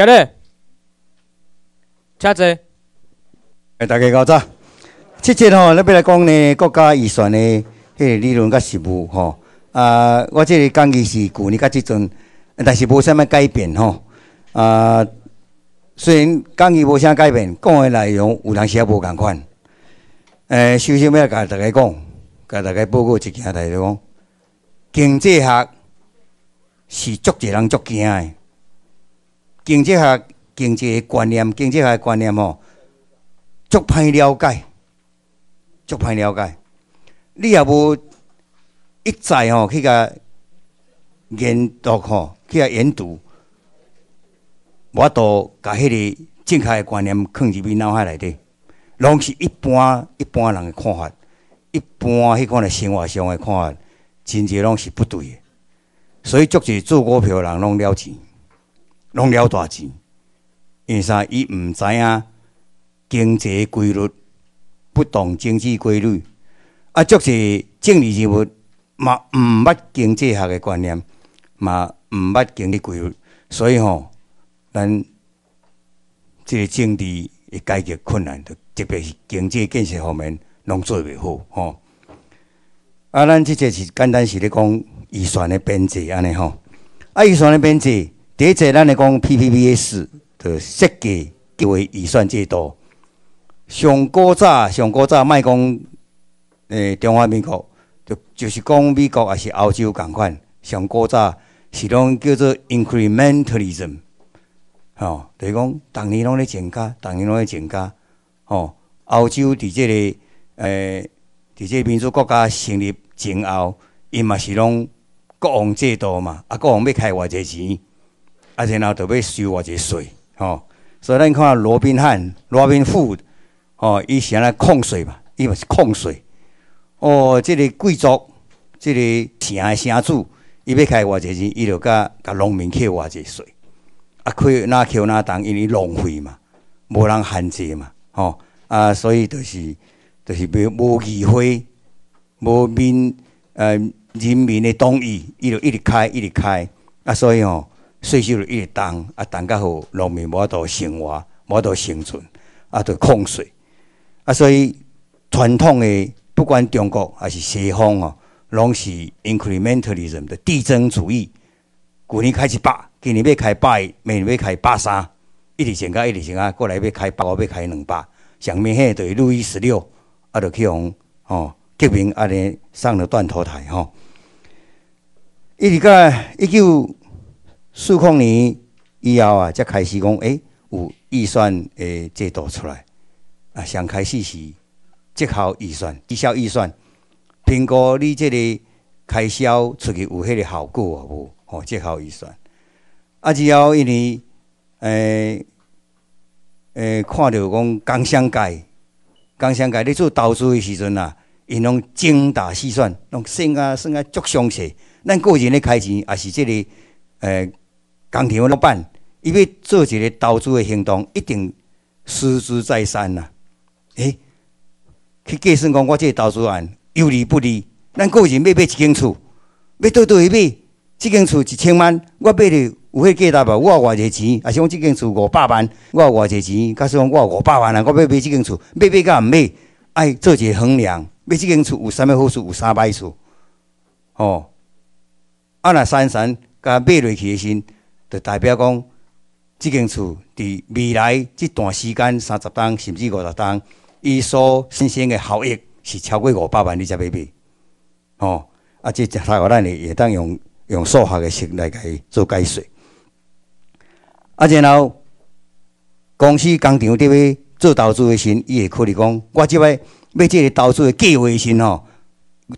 好咧，车子，来大家搞早。七节吼，那边来讲呢，国家预算呢，迄个理论甲实务吼，啊，我这里讲的是旧年甲即阵，但是无啥物改变吼，啊，虽然讲义无啥改变，讲的内容有阵时也无共款。诶，首先要甲大家讲，甲大家报告一件内讲，经济学是足侪人足惊嘅。经济学、经济的观念，经济学的观念吼，足歹了解，足歹了解。你也无一再吼去甲研读吼，去甲研读，我都甲迄个正确的观念藏入去脑海内底，拢是一般一般人的看法，一般迄款的生活上的看法，真侪拢是不对的。所以，足侪做股票的人拢了钱。拢了大钱，因啥？伊唔知影经济规律，不懂经济规律，啊，就是政治人物嘛，唔捌经济学个观念，嘛唔捌经济规律，所以吼，咱即个政治会解决困难，特别是经济建设方面，拢做袂好吼。啊，咱即个是简单是咧讲预算的编制安尼吼，啊，预算的编制。第一个，咱来讲 PPP s 的设计，叫为预算制度。上古早，上古早，卖讲诶，中华民国就就是讲美国也是欧洲同款，上古早是拢叫做 incrementalism，吼，就是讲逐年拢咧增加，逐年拢咧增加。吼，欧洲伫这个诶，伫即个民主国家成立前后，伊嘛是拢国王制度嘛，啊，国王要开偌济钱。啊，然后就要收我一税，吼。所以咱看罗宾汉、罗宾富哦，伊是安尼控税嘛，伊嘛是控税。哦，这个贵族，这个城的城主，伊要开偌济钱，伊就甲甲农民扣偌济税，啊，扣哪扣哪当，因为浪费嘛，无人限制嘛，吼。啊，所以就是就是无无议会、无民呃人民的同意，伊就一直开一直开。啊，所以吼。税收越重，啊，等下好农民无多生活，无多生存，啊，就控税。啊，所以传统的不管中国还是西方哦，拢是 incrementalism 的递增主义。今年开一百，今年要开八，明年要开八三，一直增加，一直增加，过来要开八五，要开两百。上面迄个就是路易十六，啊，就去用哦，革命安尼上了断头台哈。一九一九数控年以后啊，才开始讲，哎，有预算诶制度出来啊。上开始是绩效预算、绩效预算，评估你这个开销出去有迄个效果无？哦，绩效预算啊，之后因为诶诶，看到讲工商界、工商界，你做投资的时阵啊，拢精打细算，拢省啊省啊，足详细。咱个人的开支也是这里诶。钢铁老板，伊要做一个投资的行动，一定思之再三呐。哎，去计算讲，我这投资案有利不利？咱个人要买一间厝，要倒倒去买。一间厝一千万，我买的有迄价值无？我偌侪钱？啊，是讲一间厝五百万，我偌侪钱？假设讲我五百万啊，我要买即间厝，买买甲毋买？爱做一个衡量，买即间厝有啥物好处，有三败处。哦，啊，若三三甲买落去的心。就代表讲，这间厝伫未来即段时间三十栋甚至五十栋，伊所产生嘅效益是超过五百万里只美币。哦，啊，即只太我咱会也当用用数学嘅式来伊做解算。啊，然后公司工厂伫做投资嘅时，伊会考虑讲，我即摆要即个投资嘅计划时吼，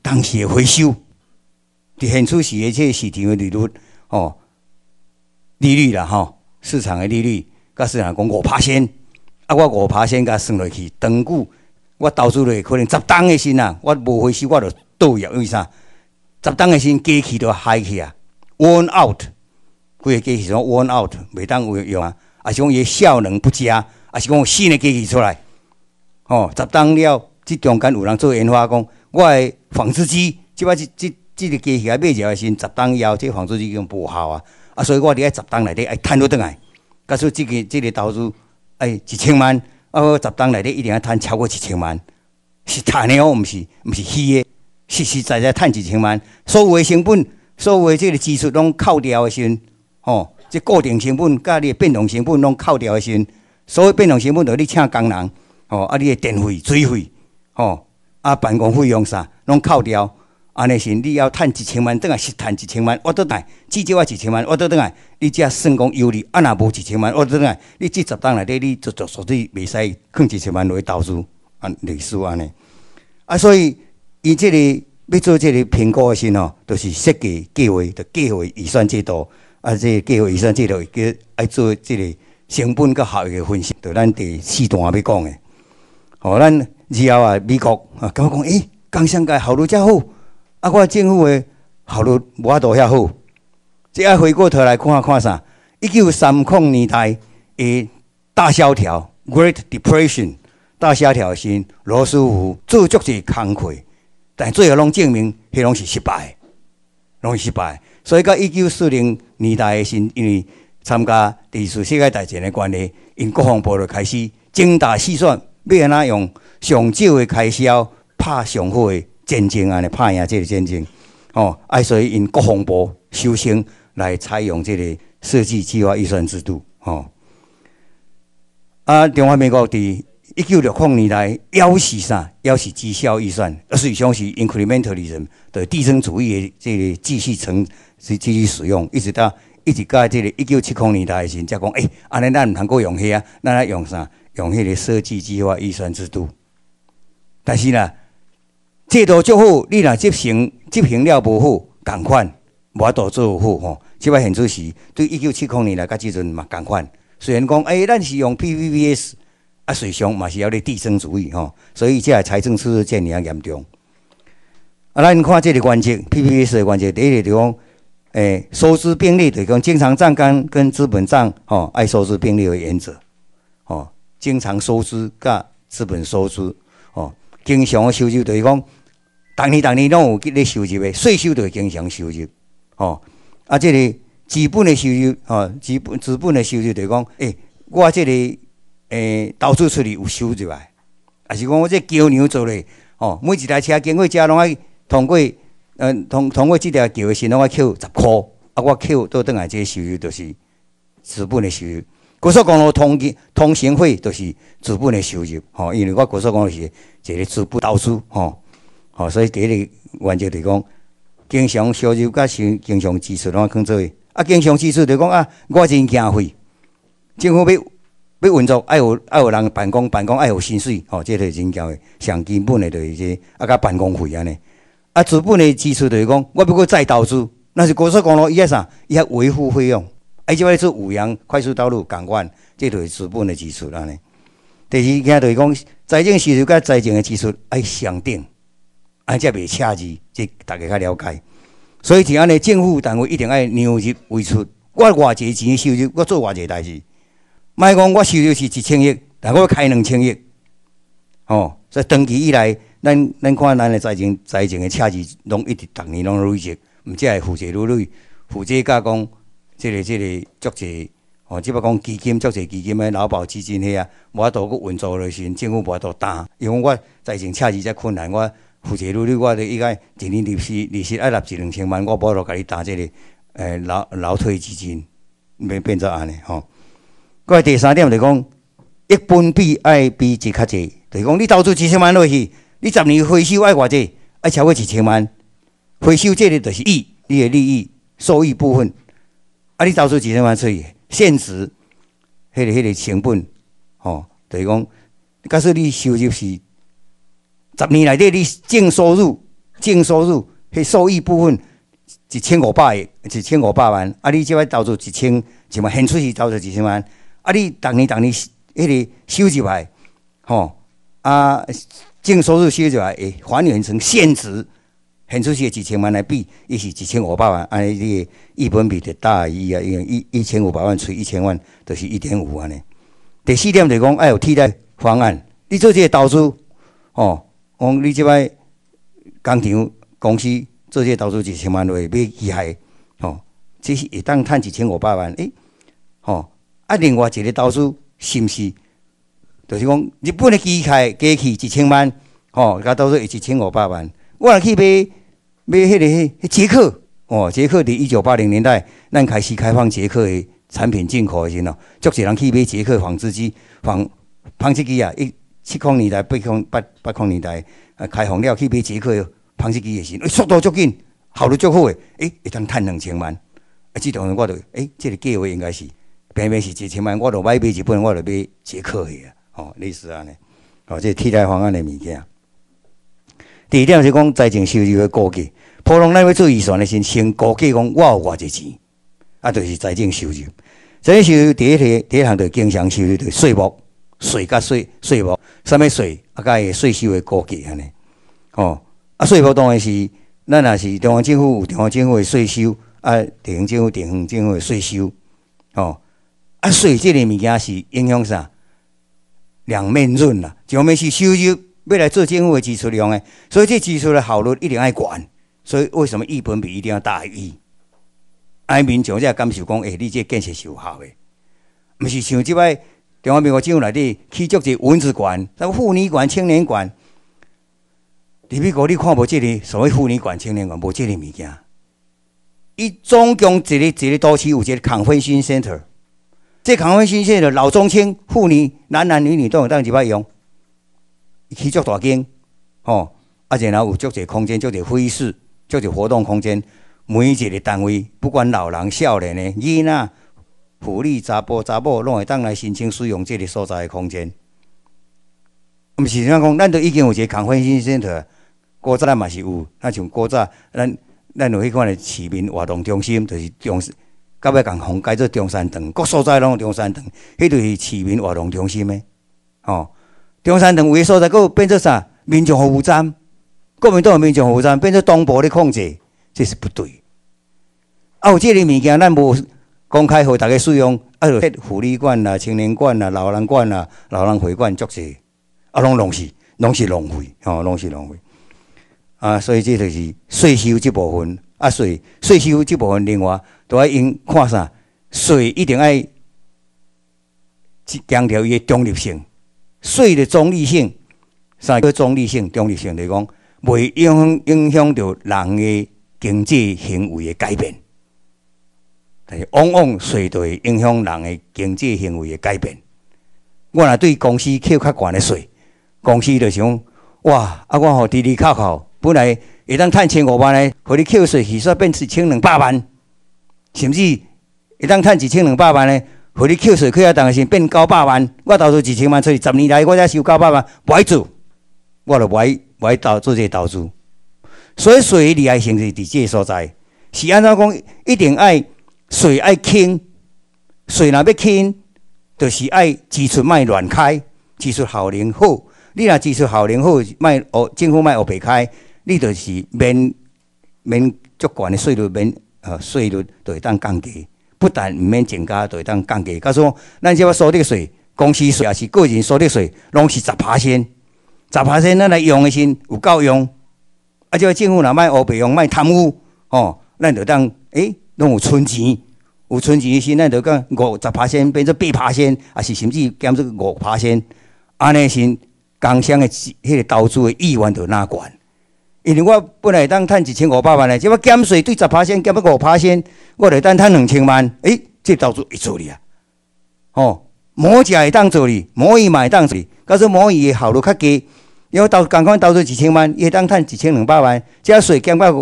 当时回收显示出嘅即个市场嘅利率哦。利率啦，吼，市场的利率，甲市场讲五八仙，啊，我五八仙甲算落去，长久我投资落去可能十档的先啊，我无回收我就倒业，因为啥？十档的先机器都嗨去啊，worn out，规个机器讲 worn out，袂当有用啊，啊是讲伊效能不佳，啊是讲新的机器出来，哦，十档了，即中间有人做研发讲，我的纺织机，即摆即即即个机器买着嘅先，十档以后，即纺织机已经无效啊。所以我伫喺十栋内底，哎，赚到倒来。假使这个这个投资，哎，一千万，啊，我十栋内底一定要赚超过一千万。是赚哦，毋是毋是虚的，实实在在赚一千万。所有成本，所有这个支出，拢扣掉的时阵，哦，即固定成本加你变动成本，拢扣掉的时阵，所有变动成本就你请工人，哦，啊，你的电费、水费，哦，啊，办公费用啥，拢扣掉。安尼是，你要趁一千万，等来是趁一千万，我倒等；至少啊一千万，我倒等。来，你只算讲有利，安若无一千万，我倒等。你即十档内底，你足足足对袂使空一千万落去投资，类似安尼。啊，所以伊即个要做即个评估的时吼，都是设计计划、的计划预算制度。啊，这计划预算制度，叫爱做即个成本甲效益的分析，就咱第四段要讲的。哦，咱以后啊，美国啊，甲我讲，哎，工商界好率家好。啊！我政府的效率无法度遐好。即要回过头来看看啥，一九三零年代的大萧条 （Great Depression） 大萧条时，罗斯福做足是慷慨，但最后拢证明迄拢是失败，拢失败。所以到一九四零年代时，因为参加第二次世界大战的关系，因国防部就开始精打细算，要安怎用上少的开销拍上好的。战争啊，你拍赢即个战争，哦，哎，所以因国防部首先来采用即个设计计划预算制度，哦。啊，中华民国伫一九六零年代幺是啥，幺是绩效预算，呃，实际上是 incremental 的人的递增主义的这个继续承是继续使用，一直到一直到即个一九七零年代的时，阵，才讲哎，安尼咱毋通够用迄啊，咱来用啥？用迄个设计计划预算制度，但是呢？制度足好，你若执行，执行了无好，共款，无度做好吼。即摆现住是对一九七五年来到即阵嘛共款。虽然讲，哎，咱是用 P P P S，啊，水际上嘛是要咧地主主义吼，所以即个财政赤字建立啊严重。啊，咱看即个原则，P P P S 的原则，第一个就讲，诶，收支并列，就讲经常账干跟资本账吼，爱收支并列为原则，哦，经常收支甲资本收支，哦，经常个收支，就是讲。逐年、逐年拢有计咧收入，税收著会经常收入哦。啊，即个资本的收入哦，资本资本的收入就是讲，诶，我即个诶投资出去有收入，啊，是讲我这桥梁做咧哦，每一台车经过遮拢爱通过呃通通过即条桥的时，拢爱扣十箍啊，我扣倒转来即个收入就是资本的收入。高速公路通通行费著是资本的收入吼，因为我高速公路是一个资本投资吼。吼，所以第一个原则就是讲，经常收入甲经经常支出拢控制。啊，经常支出就是讲啊，我真惊费，政府要要运作，爱有爱有人办公办公，爱有薪水。吼，即是真惊的。上基本的就是这啊，甲办公费安尼。啊，资本的支出就是讲，我不过再投资，那是高速公路伊个啥伊个维护费用？啊，即块是五洋快速道路港湾，即就是资本的支出安尼。第二件就是讲，财政需求甲财政的支出爱相等。安只袂赤字，即大家较了解。所以是安尼，政府单位一定爱流入为出。我偌济钱收入，我做偌济代志。莫讲我收入是一千亿，但我开两千亿。吼，所以长期以来，咱咱看咱的财政财政的赤字，拢一直逐年拢累积，毋只会负债累累，负债加讲，即个即个足济，吼，只袂讲基金足济基金的劳保基金遐啊，无度去运作落去，政府无法度担，因为我财政赤字遮困难我。负债率咧，我的应该一年利息，利息爱拿一两千万，我无落家己打这个，诶，老老退休资金变变作安尼吼。来第三点就讲，一分比爱比一较侪，就讲你投资几千万落去，你十年回收爱偌济，爱超过一千万，回收这个就是益，你的利益收益部分。啊，你投资几千万出去，现实，迄个迄个成本，吼，就讲假设你收入是。十年内，的你净收入、净收入迄收益部分，一千五百亿，一千五百万。啊，你即摆投资一千几万，现出去投资一千万。啊，你逐年逐年迄个收入来，吼啊，净收入收入来会还原成现值，现出去的几千万来比，伊是一千五百万。啊，一一本比得大伊啊，一一千五百万除一千万，就是一点五万嘞。第四点就讲，爱有替代方案，你做这投资，吼。我讲你即摆工厂公司做这投资一千万话，买机械，吼，这是会当趁一千五百万，哎，吼，啊，另外一个投资是不是，就是讲日本的机械加起一千万，吼，加投资一千五百万，我若去买买迄个迄捷克，哦，捷克伫一九八零年代咱开始开放捷克的产品进口的时阵，足侪人去买捷克纺织机、纺纺织机啊，一。七抗年代、八抗、八八抗年代，啊开放了去买捷克，纺织机也是，速度足紧，效率足好诶，哎，会当趁两千万。啊，这种我着，诶，这个计划应该是，偏偏是一千万，我着买买一本，我着买捷克去啊，哦，类似安尼，哦，即替代方案诶物件。第二点是讲财政收入诶估计，普通咱要做预算诶时，先估计讲我有偌侪钱，啊，就是财政收入。财政收入第一项，第一项着经常收入，着税目。税甲税，税无，啥物税？啊，甲个税收嘅高计安尼。哦，啊，税无当然是咱也是中央政府有中央政府的税收，啊，地方政府地方政府的税收。哦，啊，税，即个物件是影响啥？两面润啦，上面是收入，要来做政府的支出量诶，所以这支出的效率一定要悬。所以为什么一本比一定要大于？安民众才感受讲，诶你这建设是有效诶，毋是像即摆。中华民国政府内底起足一文资馆、啥妇女馆、青年馆，你别国你看无这里所谓妇女馆、青年馆，无这里物件。伊总共一个一个都市有一康惠新 c e n t r 这康惠新 c e n t r 老中青妇女、男男女女都有，当几把用。起足大间，吼，而且然后有足些空间，足些会议室，足些活动空间。每一个单位，不管老人、少年呢、囡仔。妇女、查甫查某，拢会当来申请使用即个所在的空间。毋是实讲，咱都已经有一个抗反信息台，古早咱嘛是有。那像古早，咱咱有迄款的市民活动中心，就是中到尾共红改做中山堂，各所在拢中山堂，迄就是市民活动中心咧。哦，中山堂有的所在，佫变做啥？民众服务站，国民党民众服务站，变做东部的控制，这是不对。啊，有这个物件，咱无。公开给大家使用，啊，迄福利馆啊、青年馆啊、老人馆啊、老人会馆，足是啊，拢拢是拢是浪费，吼，拢是浪费。啊，所以这就是税收这部分啊，税税收这部分，另外，都要应看啥税，一定爱强调伊的中立性，税的中立性，啥叫中立性？中立性来讲，未影响影响到人的经济行为的改变。但是，往往税会影响人的经济行为的改变。我若对公司扣较悬的税，公司就想：哇，啊我互滴滴扣扣，本来会当趁千五万的，予你扣税，其煞变一千两百万；甚至会当趁一千两百万的，予你扣税扣啊，但是变九百万。我投资一千万出去，十年来我才收九百万，爱做，我就不爱投做这个投资。所以税个厉害性质伫即个所在，是安怎讲一定爱。税爱轻，税若要轻，就是爱支出卖乱开，支出效能好。你若支出效能好，卖哦，政府卖哦白开，你就是免免足悬的税率，免呃税率就会当降低，不但毋免增加，就会当降低。如说咱即要收得税，公司税也是，个人收得税，拢是十把仙，十把仙咱来用的先有够用，啊，即要政府若卖学白用卖贪污，吼，咱就当诶。拢有存钱，有存钱的时阵，就讲五十趴先变成八趴先，还是甚至减做五趴先，安尼是工商的迄个投资的意愿就拉悬？因为我本来当趁一千五百万的，即要减税对十趴先减到五趴先，我来当趁两千万。哎，这投资会做哩啊！哦，摩甲会当做哩，摩尔嘛会当做，可是摩尔的效率较低。因为投，赶快投资一千万，会当趁一千两百万，只要税减到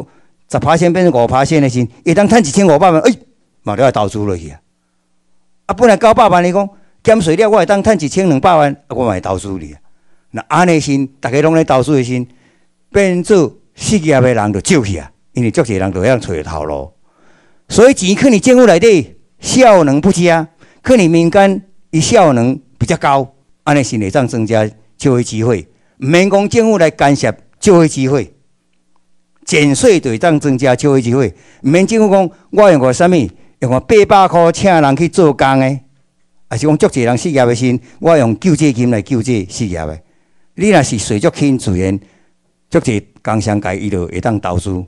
十趴钱变成五趴钱的心，会当赚一千五百万，哎，嘛了要投资落去啊！啊，本来九百万，你讲减税了，我会当赚一千两百万，啊，我会投资你啊！那安的先，大家拢咧投资的先，变做失业的人就少去啊，因为足侪人就要找得到路。所以钱去你政府来底效能不佳；去你民间，效能比较高，安的先来涨增加就业机会。毋免讲政府来干涉就业机会。减税，对当增加就业机会，毋免政府讲，我用个啥物，用个八百箍请人去做工诶，还是讲足济人失业诶时，我用救济金来救济失业诶。你若是随足轻自然，足济工商界伊就会当投资，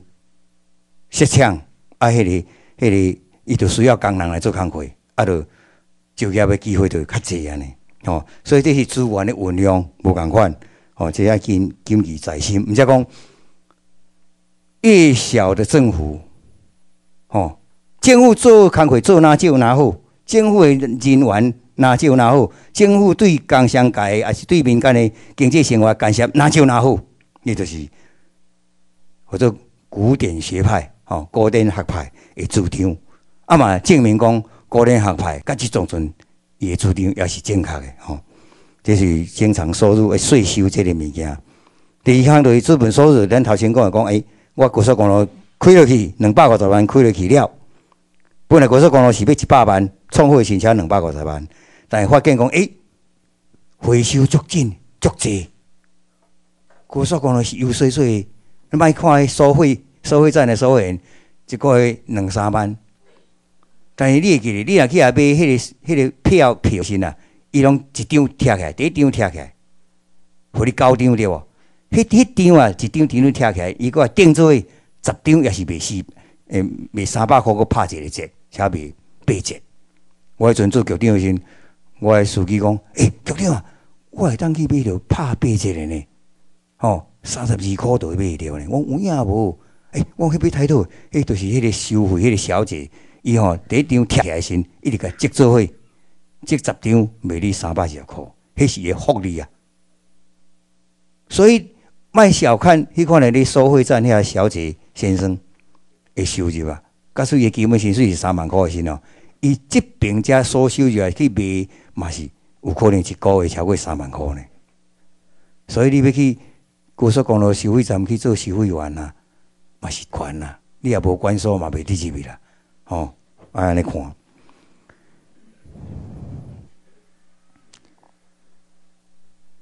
设厂啊，迄个迄个伊就需要工人来做工课，啊，就就业诶机会就较济安尼。吼，所以这是资源诶运用无共款，吼，这要经经济在心，毋则讲。越小的政府，吼，政府做工会做哪就哪好，政府的人员哪就拿好，政府对工商界也是对民间的经济生活干涉哪就拿好，也就是，或者古典学派，吼，古典学派的主张，啊嘛证明讲古典学派甲集种论也主张也是正确的，吼，这是经常收入的税收这个物件，第二项就是资本收入，咱头先讲的讲诶。我高速公路开落去两百五十万开落去了，本来高速公路是要一百万创好新车两百五十万，但是发现讲哎，回收足紧足济，高速公路是油水水，你卖看收费收费站的收员一个月两三万，但是你会记哩，你若去遐买迄个迄个票票时阵，伊拢一张贴起，来，第一张贴起，来，互你张丢无？迄、迄张啊，一张张都拆起，伊个定做诶十张也是卖四，诶卖三百箍，阁拍一个折，才卖八折。我迄阵做局长时，我诶司机讲：“诶，局长啊，我会当去买着拍八折诶呢。”哦，三十二箍都买着呢。我有影无，诶，我迄边态度，迄就是迄个收费迄个小姐，伊吼第一张拆起来时，一直甲折做伙，折十张卖你三百二十迄是个福利啊。所以。卖小看，迄款诶，你收费站遐小姐先生诶收入啊，假使伊基本薪水是三万块的是哦，伊即边价所收入去卖，嘛是有可能一个月超过三万块呢。所以你要去高速公路收费站去做收费员啊，嘛是悬啊，你也无管所嘛袂得入去啦，吼，安尼看。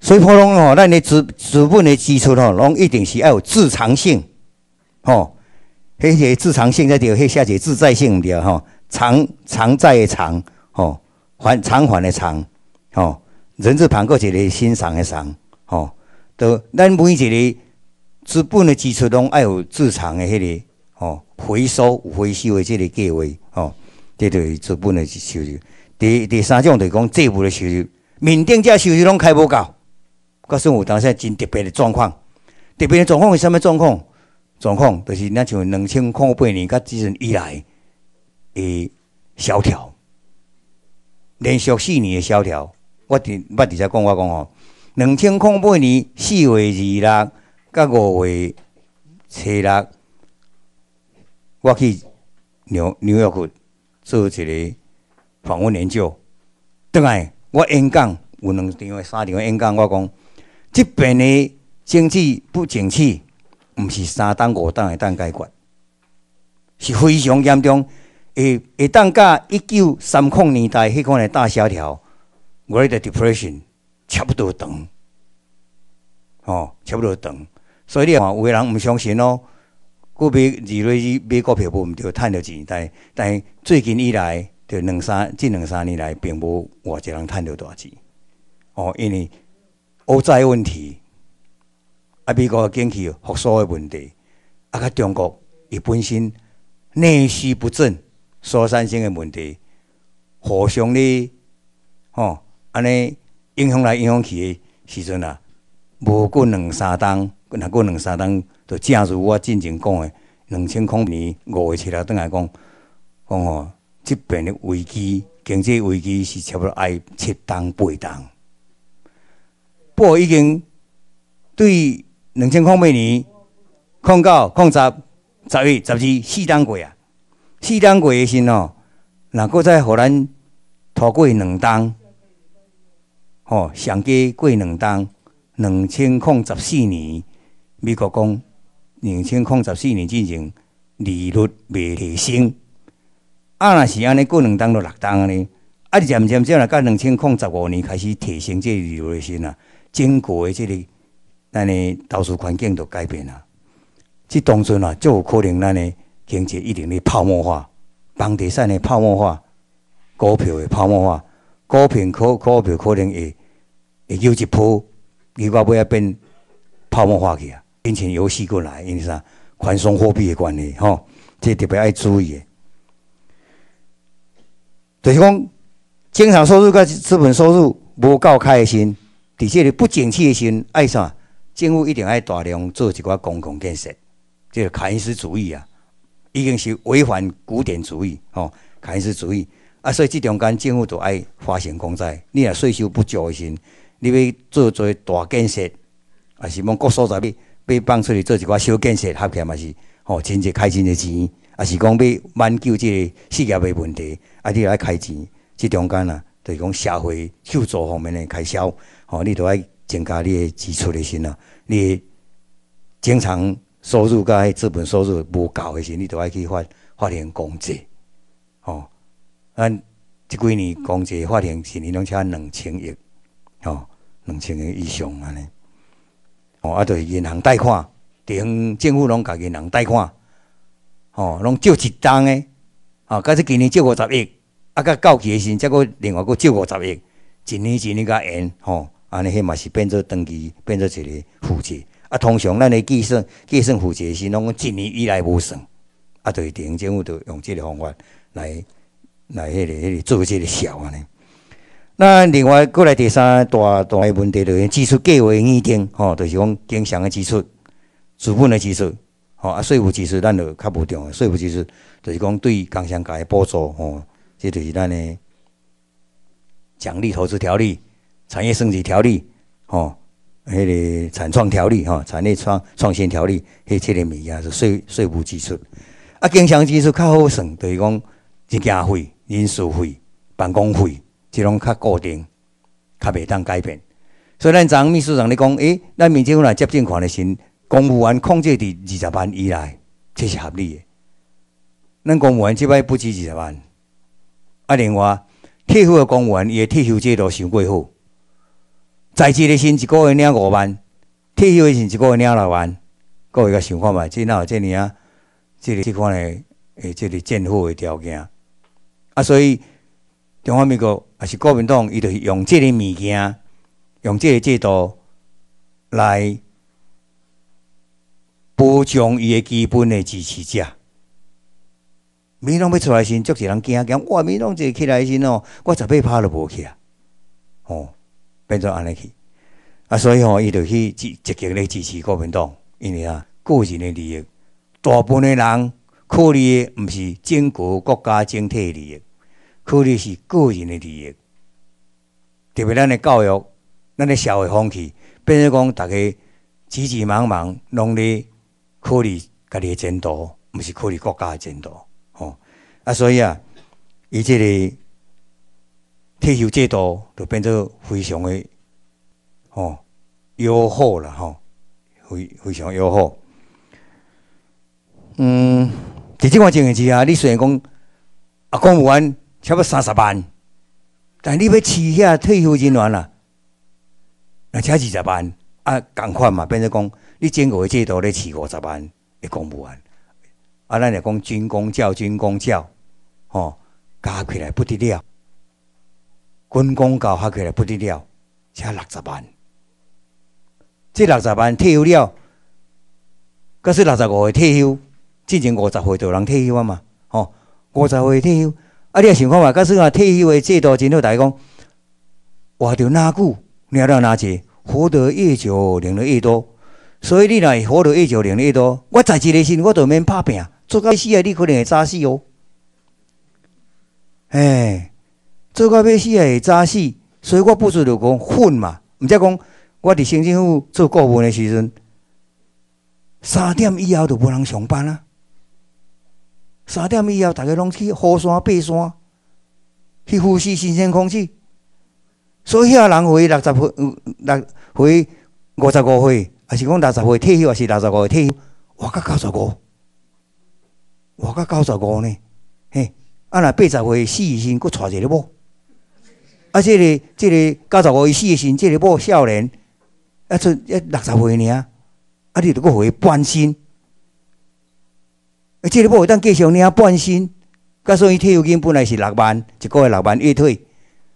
所以，普讲吼，咱的资资本的基础吼，拢一定是要有自偿性吼。迄个自偿性在着，迄下个自在性对吼。偿偿债的偿吼，还偿还的偿吼。人字旁搁一个欣赏的赏吼。着咱每一个资本的基础拢要有自偿的迄个吼，回收有回收的即个计划吼。即着是资本的收入。第第三种着讲债务的收入，面顶只收入拢开无够。我算有当时真特别的状况，特别的状况为什么状况？状况就是咱像两千零八年甲之前以来，的萧条，连续四年的萧条。我伫捌伫遮讲我讲吼，两千零八年四月二六甲五月七六，我去纽纽约去做一个访问研究，对不对？我演讲有两场、三条演讲我讲。这边的经济不景气，毋是三当五当会当解决，是非常严重。会会当甲一九三零年代迄款的大萧条 （Great Depression） 差不多长，哦，差不多长。所以你看，有人毋相信咯，买二类去买股票，不唔就赚到钱？但但最近以来，就两三近两三年来，并无偌一人赚到大钱。哦，因为。欧债问题，啊，美国经济复苏的问题，啊，甲中国伊本身内需不振所产生的问题，互相咧，吼，安尼影响来影响去，时阵啊，无过两三当，若过两三当，就正如我进前讲的，两千零年五月七号当来讲，讲吼，即边的危机，经济危机是差不多爱七当八当。报已经对两千零八年、控九、控十、十月、十二四档过啊，四档过的时哦，若后再互咱拖过两档，哦，上加过两档，两千零十四年，美国讲两千零十四年进行利率未提升，啊，若是安尼过两档到六档安尼。啊，渐渐只来到两千零十五年开始提升这利率的时啊。经过的这里，那你投资环境都改变了。即当中啊，就可能咱的经济一定的泡沫化，房地产的泡沫化，股票的泡沫化，股票可股票可能会会有一波，如果要变泡沫化去啊，变成游戏过来，因为啥宽松货币的关系，吼，这特别要注意的。就是讲，经常收入跟资本收入无够开心。伫即个不景气的时阵，爱啥？政府一定爱大量做一寡公共建设，即个凯恩斯主义啊，已经是违反古典主义吼。凯恩斯主义啊，所以这中间政府就爱花钱公债。你若税收不足的时，你要做做大建设，啊，是要各所在要要放出去做一寡小建设，合起来嘛是吼，真侪开真侪钱，也是讲要挽救即个事业的问题，啊，你也要开钱。这中间啊。就是讲，社会救助方面的开销，吼，你都要增加你的支出的时阵，你正常收入迄资本收入无够的时，你都要去发发行工资，吼。按即几年工资发行是年拢千两千亿，吼，两千亿以上安尼。哦，啊，就是银行贷款，地方政府拢甲银行贷款，吼，拢借一单诶，啊，开始今年借五十亿。啊！到期的时，再个另外个借五十亿，一年一年甲还，吼，安尼迄嘛是变做长期，变做一个负债。啊，通常咱的计算计算负债时，拢讲一年以来无算。啊，就是政府就用即个方法来来迄个迄个做即个安尼。那另外过来第三大大个问题就是支出计划拟定吼，就是讲经常的支出、资本的支出，吼啊，税务支出咱就较无重要。税务支出就是讲对工商界的补助，吼。这就是咱的奖励投资条例、产业升级条例，吼，迄个产创条例，哦，产业创创新条例，迄七个物件是税税务支出。啊，经常支出较好算，就是讲，一件费、人事费、办公费，这拢较固定，较袂当改变。所以咱张秘书长咧讲，诶，咱民间来接政府的钱，公务员控制伫二十万以内，这是合理。的。咱公务员即摆不止二十万。啊，另外，退休的公务员伊的退休制度伤过好，在职的薪一个月领五万，退休的薪一个月领六万，各位个想看卖？即那即年，即个即款的诶，即个政府的条件。啊，所以中华民国也是国民党，伊就是用即个物件，用即个制度来保障伊的基本的支持者。民众要出来时，足多人惊惊。我民众一起来时哦，我十八趴都无去啊！哦，变做安尼去啊，所以吼，伊就去积极来支持国民党，因为啊，个人的利益，大部分的人考虑的毋是整个国家整体的利益，考虑是个人的利益。特别咱的教育，咱的社会风气，变成讲大家急急忙忙，拢咧考虑家己的前途，毋是考虑国家的前途。啊，所以啊，伊即个退休制度就变做非常的吼优厚了吼，非非常优厚。嗯，伫即款情形之下，你虽然讲啊，公务员差不多三十万，但你要饲遐退休人员啦，那才二十万啊，共款嘛，变做讲你整个制度咧饲五十万的公务员。啊，咱来讲军工教，军工教。吼，加起来不得了，军工搞加起来不得了，才六十万，这六十万退休了，假设六十五岁退休，之前五十岁就人退休啊嘛，吼，五十岁退休，啊，你啊想看嘛？假设啊退休的制度真好，大讲，活到哪久，领到哪钱，活得越久，领的越多，所以你若活得越久，领的越多，我在这个候我都免拍拼，做到死啊，你可能会早死哦。哎，做到要死也早死，所以我不如就讲混嘛。毋则讲，我伫新政府做顾问的时阵，三点以后就无人上班啊。三点以后，大家拢去雨山爬山，去呼吸新鲜空气。所以遐人回六十岁，回五十五岁，还是讲六十岁退休，还是六十五岁退休，活加九十五，活加九十五呢，嘿。啊！若八十岁死的时，阁娶一个某；啊，即个这个九十五岁死的时，这个某少年啊，剩一六十岁尔，啊！你着阁互伊半薪。啊，这个某当继续领半薪。加上伊退休金本来是六万，一个月六万月退。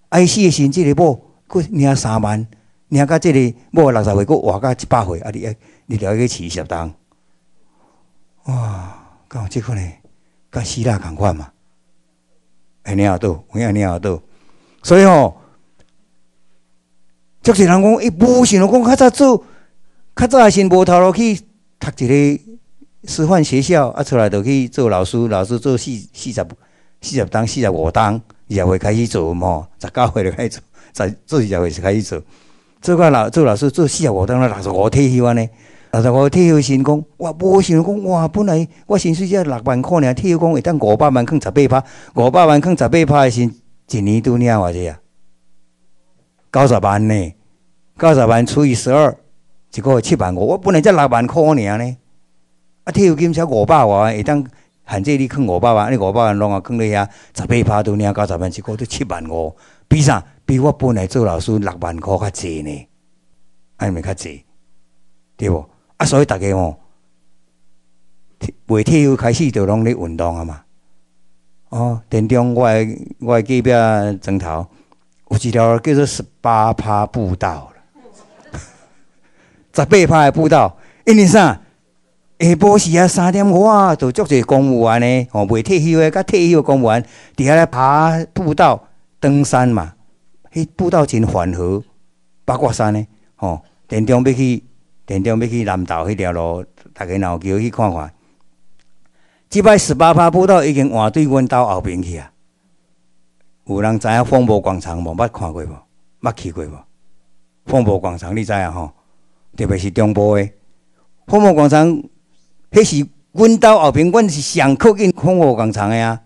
啊，伊死的时，这个某阁领三万，领到这个某六十岁，阁活到一百岁，啊！你啊，你了去奇适当。哇！讲即款呢，甲希腊同款嘛。哎领导，有影领导。所以吼，就是人讲伊无想着讲较早做，较早先无头路去读一个师范学校，啊出来就去做老师，老师做四四十、四十当、四十五当，也会开始做嘛，十九岁就开始，做，十二十岁会就开始做。做个老做老师做四十五当，那老师好退休尼。啊！就我退休金讲，我无想讲，哇，本来我薪水只六万块呢，退休金会当五百万空十八趴，五百万空十八趴的薪，一年都领偌济啊？九十万呢？九十万除以十二，一个月七万五。我本来才六万块尔呢，啊！退休金才五百万，会当限制你空五百万，你五百万拢啊空你遐十八趴都领九十万，一个都七万五，比啥？比我本来做老师六万块较济呢？安尼较济，对不？所以大家吼，未退休开始就拢咧运动啊嘛。哦，田中我我隔壁正头有一条叫做十八拍步道，十八拍的步道。一为啥？下晡时啊三点啊，就足侪公务员呢，吼未退休诶，甲退休公务员伫遐咧爬步道登山嘛。迄步道真缓和，八卦山呢，吼田中要去。田中要去南投迄条路，大家闹桥去看看。即摆十八趴步道已经换对，阮兜后边去啊。有人知影风波广场无？捌看过无？捌去过无？风波广场你知影吼？特别是中部的风波广场，迄是阮兜后边，阮是上靠近风波广场的啊。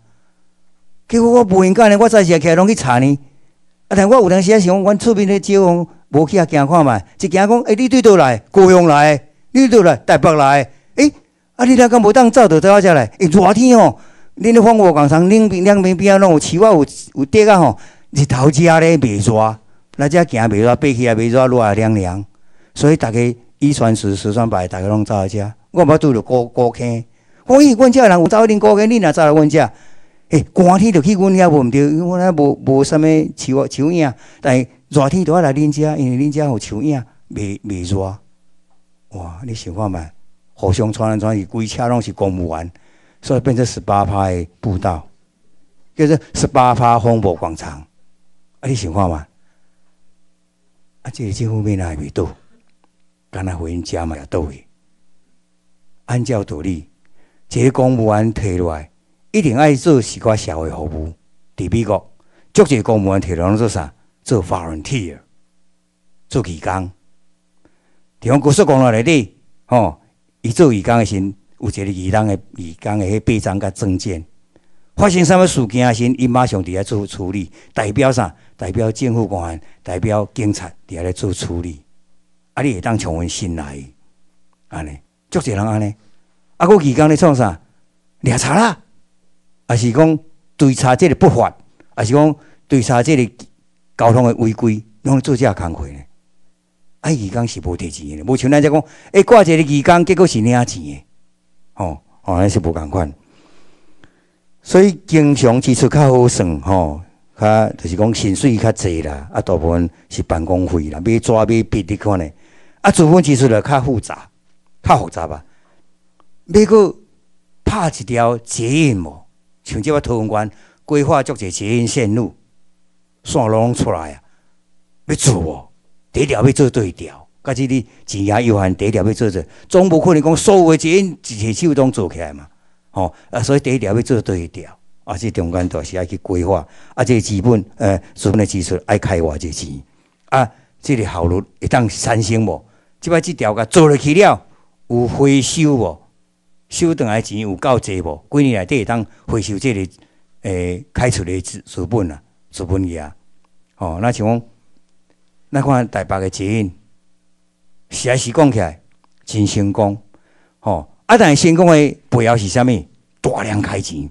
结果我无闲干嘞，我早时也起来拢去查呢。啊！但我有当时啊，想讲，阮厝边咧少，无去啊，行看嘛，一惊讲，诶，你对倒来，高雄来，你对倒来，台北来，诶，啊，你若个无当走倒遮来，哎，热天吼，恁咧放火广场两两边边拢有树仔，有有竹啊吼，日头遮咧袂热，那遮行袂热，爬起来袂热，热啊凉凉。所以逐个一传十，十传百，逐个拢走来遮。我毋捌拄着高高坑，我伊阮遮人，有走恁高坑，恁若走来阮遮。诶，寒天就去阮遐无毋对，阮遐无无啥物树啊树影，但是热天就要来恁遮，因为恁遮有树影，袂袂热。哇，你想看嘛？互相传来传去，规车拢是公务员，所以变成十八趴的步道，叫做十八趴风波广场。啊，你想看嘛？啊，这政府面来会敢若那回遮嘛也倒去？按照道理，这公务员退落来。一定爱做是寡社会服务。伫美国，足些公务员摕谅做啥？做 volunteer，做义工。听高速公路来底，吼，伊做义工的时，有一个义工的义工的个臂章甲证件。发生什物事件的时，伊马上伫遐做处理。代表啥？代表政府官员，代表警察伫遐咧做处理。啊，你当从阮心来，安尼，足侪人安尼。啊，我义工咧创啥？掠贼啦。啊，是讲对查这个不法，啊是讲对查这个交通的违规，拢做这工课呢？啊，义工是无提钱的，无像咱只讲哎挂一个义工，结果是领钱的，吼，吼、安那是无共款。所以经常支出较好算吼，较就是讲薪水较济啦，啊，大部分是办公费啦，买纸买笔你看呢，啊，部分支出来较复杂，较复杂吧。每个拍一条结印无？像即个土公馆规划足侪个捷运线路，线路拢出来啊，要做哦，第一条要做对条，甲即个钱也有限，第一条要做者，总无可能讲所有嘅钱一伸手拢做起来嘛，吼，啊，所以第一条要做对条，啊，即中间都是爱去规划，啊，即资本，呃，资本的技术爱开偌即钱，啊，即个效率会当产生无，即摆即条甲做落去了有回收无？收倒来钱有够侪无？几年内底会当回收这个诶开出的资资本啊，资本业啊，吼，那像那看台北的捷运，实时讲起来真成功，吼，啊，但成功的背后是啥物？大量开钱，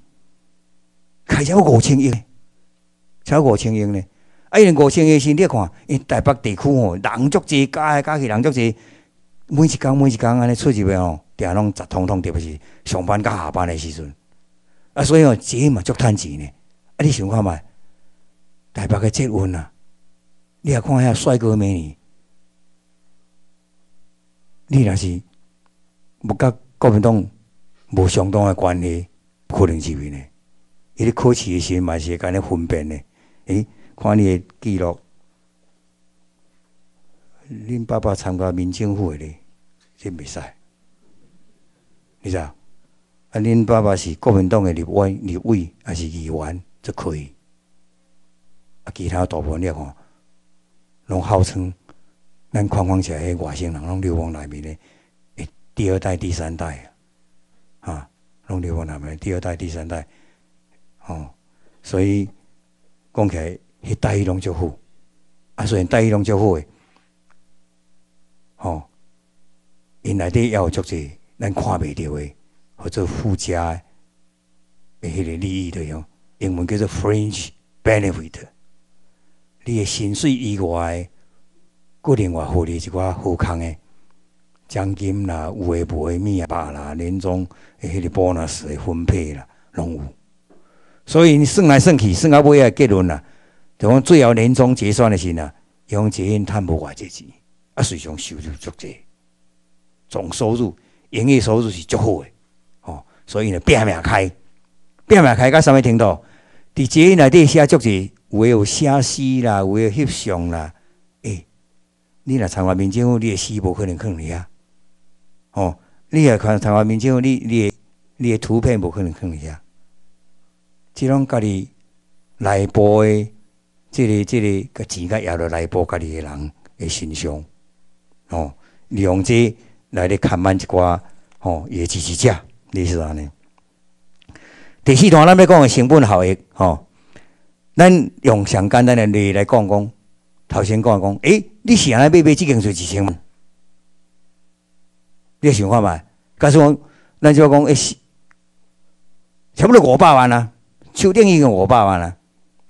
开超五千亿，超五千亿呢？啊，五千亿是你看因台北地区吼，人足济，加加起人足济。每一工每一工安尼出去个哦，定拢杂通通特别是上班甲下班的时候，啊，所以哦，钱嘛足赚钱呢。啊，你想看卖台北的气温啊？你也看遐帅哥美女，你若是无甲国民党无相当的关系，不可能去面的。伊考试的时候嘛是甲尼分辨的，哎，看你的记录。恁爸爸参加民政府的咧，这袂使。你知？啊，恁爸爸是国民党嘅立委、立委还是议员，这可以。啊，其他大部分你吼，拢号称咱框框起来外省人，拢流亡内面咧，诶，第二代、第三代啊，拢流亡内面，第二代、第三代，哦，所以讲起来，迄戴遇龙就好，啊，虽然戴遇龙就好诶。吼，因内底要有足是咱看袂到的，或者附加的迄个利益的吼，英文叫做 fringe benefit。你薪水以外，固定外福利一寡好康的奖金啦、有诶、无诶、物啊、爸啦、年终诶迄个 bonus 的分配啦拢有。所以你算来算去，算到尾啊结论啦，就讲最后年终结算的时阵，用钱趁无偌济钱。啊，税上收入足济，总收入、营业收入是足好的。哦，所以呢，拼命开，拼命开，甲啥物程度？伫日内底写足济，有有写诗啦，有有翕相啦，诶，你若参加民政府，你诶诗无可能空你啊，哦，你若看参湾民政府，你你个你诶图片无可能空你啊，即拢家己内部诶，即个即、个个钱甲压落内部家己诶人诶形象。哦，利用这来咧看满一挂，哦，也自己吃，你是安尼。第四段咱要讲的成本效益，吼，咱用上简单的例来讲讲，头先讲讲，诶，你是安尼买买即间厝一千万，你要想看卖，假设讲，咱就讲，诶、是差不多五百万啊，手顶已经五百万啊，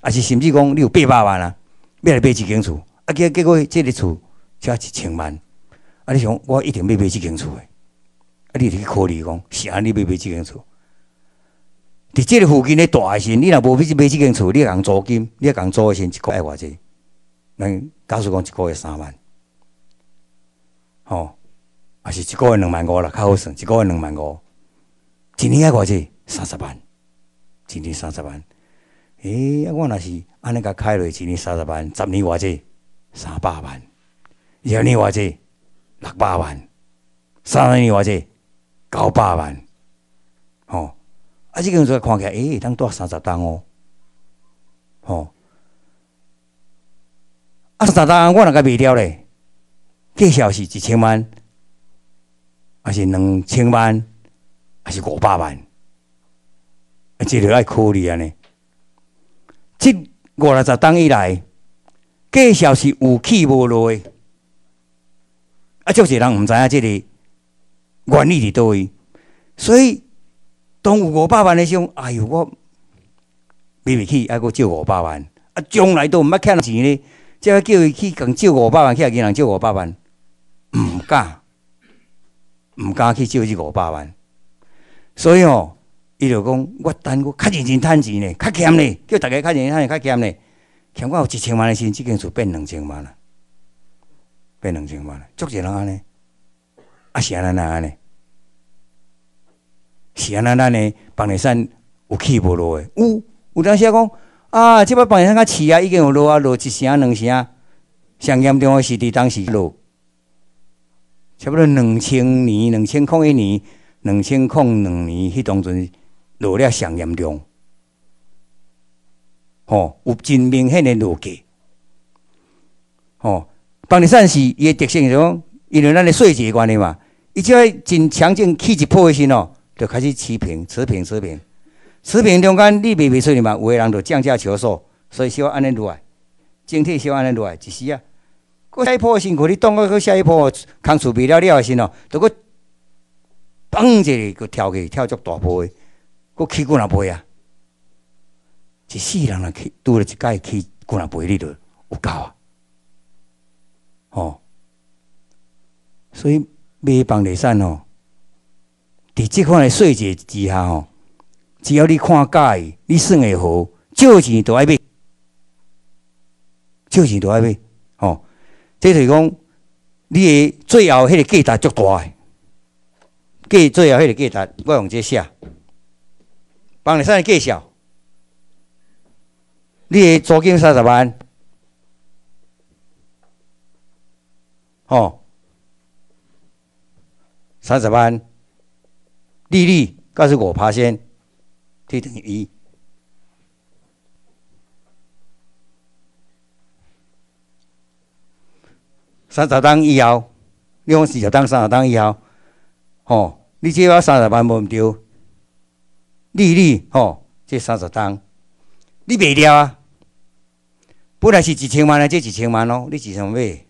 啊是甚至讲你有八百万啊，买来买只间厝，啊结结果，这个厝才一千万。啊！你想，我一定要买即间厝诶。啊！你去考虑讲，安尼要买即间厝？伫即个附近咧，住诶时，你若无欲去买即间厝，你共租金，你共租诶时，一个月偌济？人假设讲一个月三万，吼，还是一个月两万五啦，较好算。一个月两万五，一年偌济？三十万，一年三十万。诶，我若是安尼甲开落，一年三十万，十年偌济？三百万，十年偌济？六百万，三年偌者九百万，吼！啊，即个做看起来，哎，当多三十单哦，吼！啊，三十单我若个卖掉咧？计绍是一千万，还是两千万，还是五百万，啊，这里爱考虑安尼。即五六十单以来，计绍是有起无落诶。啊，就是人毋知影即个原理伫倒位，所以当有五百万的时候，哎哟，我比袂起，还佫借五百万，啊，从来都毋捌欠钱呢，即叫伊去共借五百万，去啊，叫人借五百万，毋敢，毋敢去借这五百万，所以哦，伊就讲，我等我较认真趁钱咧，较俭咧，叫逐个较认真趁钱，较俭咧，欠我有一千万的钱，即件事变两千万啊。变两千万了，做几人安尼？啊，是安那安尼？是安那那呢？房地产有起无落的，有有当时讲啊，即摆房地产起啊，已经有落啊，落一声两声，上严重的是伫当时落，差不多两千年、两千零一年、两千零两年迄当阵落了上严重，吼，有真明显的落价，吼。房地产是伊的特性，是讲，因为咱个税制关系嘛，伊只要真强劲、气急迫一时哦，就开始持平、持平、持平、持平中间你未未出去嘛，有的人就降价销售，所以需要安尼落来，整体需要安尼落来，就是啊。过下一步，辛苦你当个过下一步，空叔没了了的时哦，就个蹦一下就跳起，跳足大步的，过起骨哪背啊？一世人啊，去拄了一届气骨哪背，你就有够啊。哦，所以买房地产哦，在这款的细节之下哦，只要你看价，你算会好，借钱都爱买，借钱都爱买，哦，这就是讲你的最后迄个价值足大诶，计最后迄个价值，我用这写，房地产的介绍，你的租金三十万。吼，三十万利率告诉我爬先，T 等于一。三十吨以后，你讲四十吨，三十吨以后，吼，你这把三十万无毋着，利率吼，这三十吨，你卖掉啊？本来是一千万的，这一千万咯，你只想买？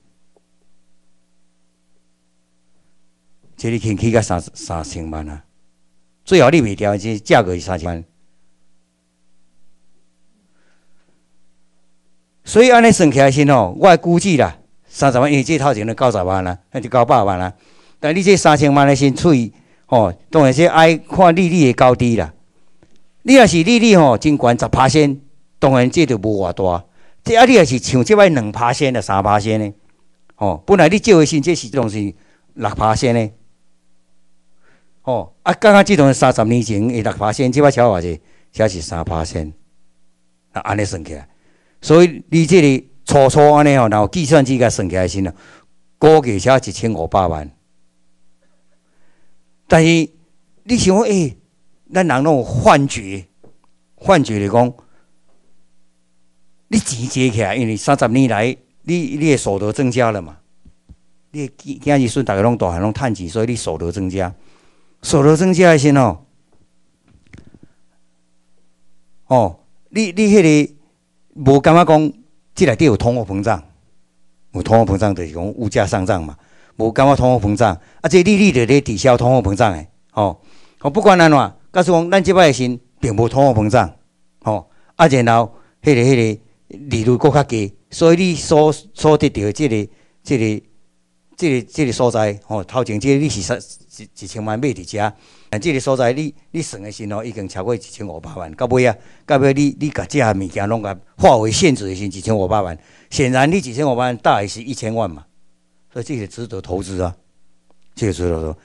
即你肯起个三三千万啊？最后你卖掉，即价格是三千万。所以安尼算起来先吼，我估计啦，三十万，因为这套钱就九十万啦，那就九百万啦。但你这三千万的先去吼，当然说爱看利率的高低啦。你要是利率吼真悬十趴先，当然这就无偌大。即啊，你若是像即摆两趴先的、三趴先的，哦，本来你借的先，这是东西六趴先呢，哦，啊，刚刚这种三十年前诶六八线，七八千偌是，也是三八线，那安尼算起来，所以你这里初初安尼吼，然后计算机甲算起来是呢，估计是一千五百万。但是你想，诶，咱人拢有幻觉，幻觉来讲，你钱借起来，因为三十年来，你你所得增加了嘛，你今今日算大家拢大汉拢趁钱，所以你所得增加。所罗增加的钱哦，哦，你你迄个无感觉讲，即里底有通货膨胀，有通货膨胀就是讲物价上涨嘛，无感觉通货膨胀，啊，这利率著咧抵消通货膨胀诶，哦，我不管安怎，假使讲咱摆的薪并无通货膨胀，哦，啊，然后迄个迄个利率佫较低，所以你所所得到即个即个。这个这个所在吼，头前这你是说一千万买伫遮，但这个所在你你算的时吼，已经超过一千五百万。到尾啊，到尾你你把遮物件拢甲化为现值的时，一千五百万。显然，你一千五百万大诶是一千万嘛，所以这是值得投资啊，这个值得。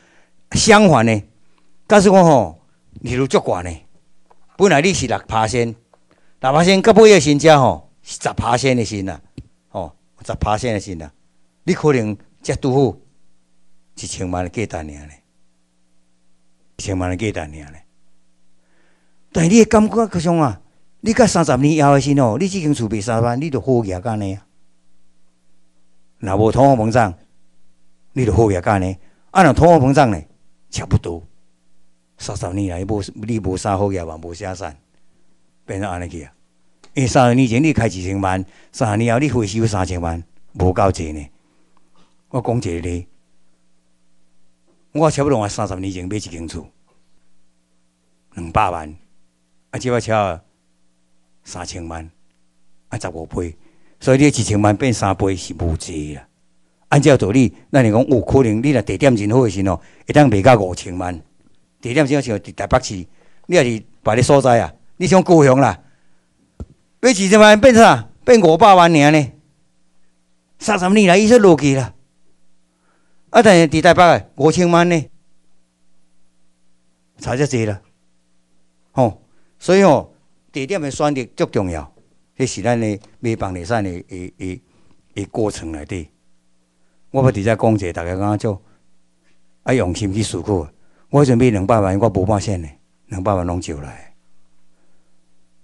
相反呢，但是讲吼，例如足悬呢，本来你是六八先，六八先，到尾的身价吼是十八先的时啦，吼十八先的时啦，你可能。遮拄好，一千万的价值安尼一千万的价值安尼但你感觉可像啊，你到三十年以后时哦，你即间厝卖三万，你就好业干呢。若无通货膨胀，你就好业干呢。啊，若通货膨胀呢，差不多三十年来，你无你无啥好业吧，无啥赚，变成安尼去啊。因三十年前你开一千万，三十年后你回收三千万，无够钱呢。我讲一个例，我差不多我三十年前买一间厝，两百万，啊，即要超三千万，啊，十五倍，所以你一千万变三倍是无济的。按照道理，那你讲有可能，你若地点真好个时哦，会当卖到五千万。地点真像伫台北市，你也是别个所在啊，你想高雄啦，买一千万变啥？变五百万尔呢？三十年来，伊说落去啦。啊！但是伫大北五千万呢，差遮多啦，吼！所以吼，地点的选择足重要，迄是咱的买房地产的，诶诶诶，过程来底。我要伫遮讲者，大家刚刚做，啊，用心去思考。我准备两百万，我无半现呢，两百万拢借来。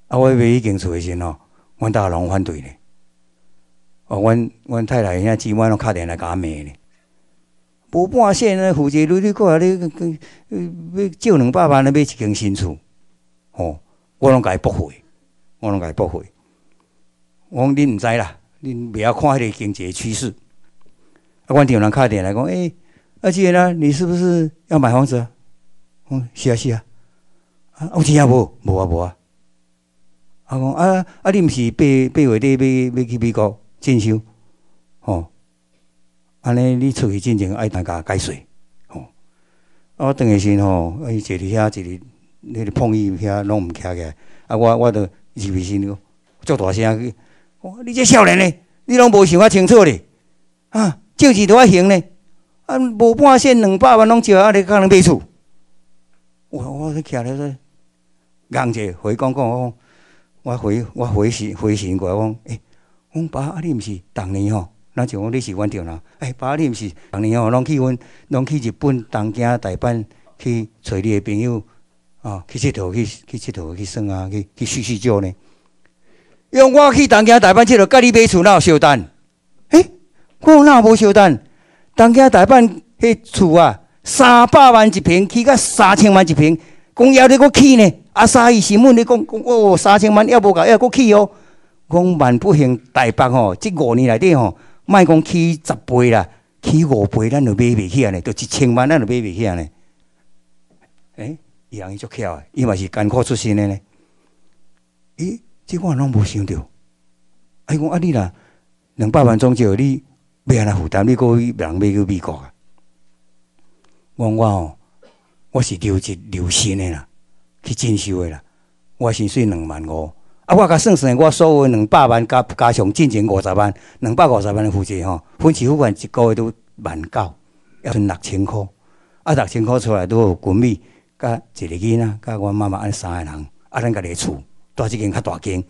啊，我买已经出的钱吼，阮大拢反对咧。哦，阮阮太太现在姊妹拢敲电话甲我骂咧。无半仙来负这钱，你看你，要借两百万来买一间新厝，哦，我拢改驳回，我拢改驳回。我讲您毋知啦，恁未晓看迄个经济趋势。啊，阮听有人敲电话来讲，诶、哎，二姐呢？你是不是要买房子？讲是啊，是啊。啊，有钱也无，无啊，无啊。啊，讲啊啊，你毋是八八月底要要去美国进修，吼？安尼，你出去进前爱大家解释，吼！啊，我等下先吼，伊坐伫遐，坐伫迄个碰椅遐拢毋徛来。啊，我我著二位先了，足大声去！我你这少年嘞，你拢无想较清楚咧？啊，正事怎啊行呢？啊，无半仙两百万拢借啊，你，可能买厝。我我咧徛了说，硬者回讲讲，我回我回回神过来讲，哎，翁爸啊，你毋是同年吼？那就讲你是阮定啦。哎，爸，你毋是逐年哦，拢去阮拢去日本东京、大阪去找你的朋友哦，去佚佗、去去佚佗、去耍啊、去去叙叙旧呢。用我去东京、大阪佚佗，家己买厝有相等？哎，我闹无相等？东京、大阪迄厝啊，三百万一平起，甲三千万一平，讲要你个起呢，啊，三亿新闻你讲，讲哦，三千万要无甲，要个起哦，讲万不行，台北吼，即五年内底吼。卖讲起十倍啦，起五倍，咱就买袂起安尼，就一千万咱就买袂起安尼。哎，伊人伊足巧诶，伊嘛是艰苦出身诶呢。咦，即我拢无想到。哎，我阿你啦，两百万装修，你要安怎负担？你讲别人买去美国啊？我讲我哦，我是留一留薪诶啦，去进修诶啦，我是算两万五。啊，我甲算算，我所有两百万加加上进前五十万，两百五十万付债吼，分期付款一个月都万九，还剩六千块，啊，六千块出来都有军蜜甲一个囡仔，甲阮妈妈安三个人，啊，咱家己厝住一间较大间，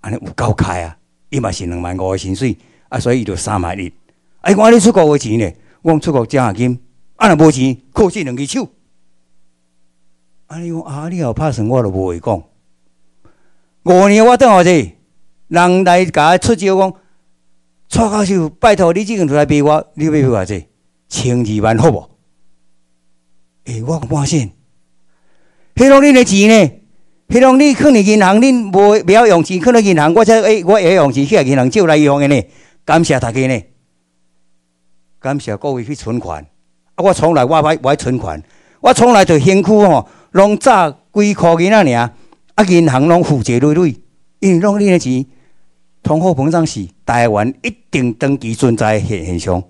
安尼有够开啊，伊嘛是两万五的薪水，啊，所以伊就三万伊哎，我你出国有钱咧，我讲出国奖学金，啊，若无钱靠信两只手。安尼讲啊，你好拍算我都无话讲。五年我等来，者，人来我出招讲，蔡教授，拜托你即样来陪我，你要我偌子，千二万好无？诶，我唔半信。迄种恁的钱呢？迄种你可伫银行恁无不要用钱，可能银行。我则哎，我会用钱去银行借来用的呢。感谢大家呢，感谢各位去存款。啊，我从来我买爱存款，我从来就兴趣吼，拢炸几箍银啊尔。啊！银行拢负债累累，因拢你的钱。通货膨胀是台湾一定长期存在诶现现象。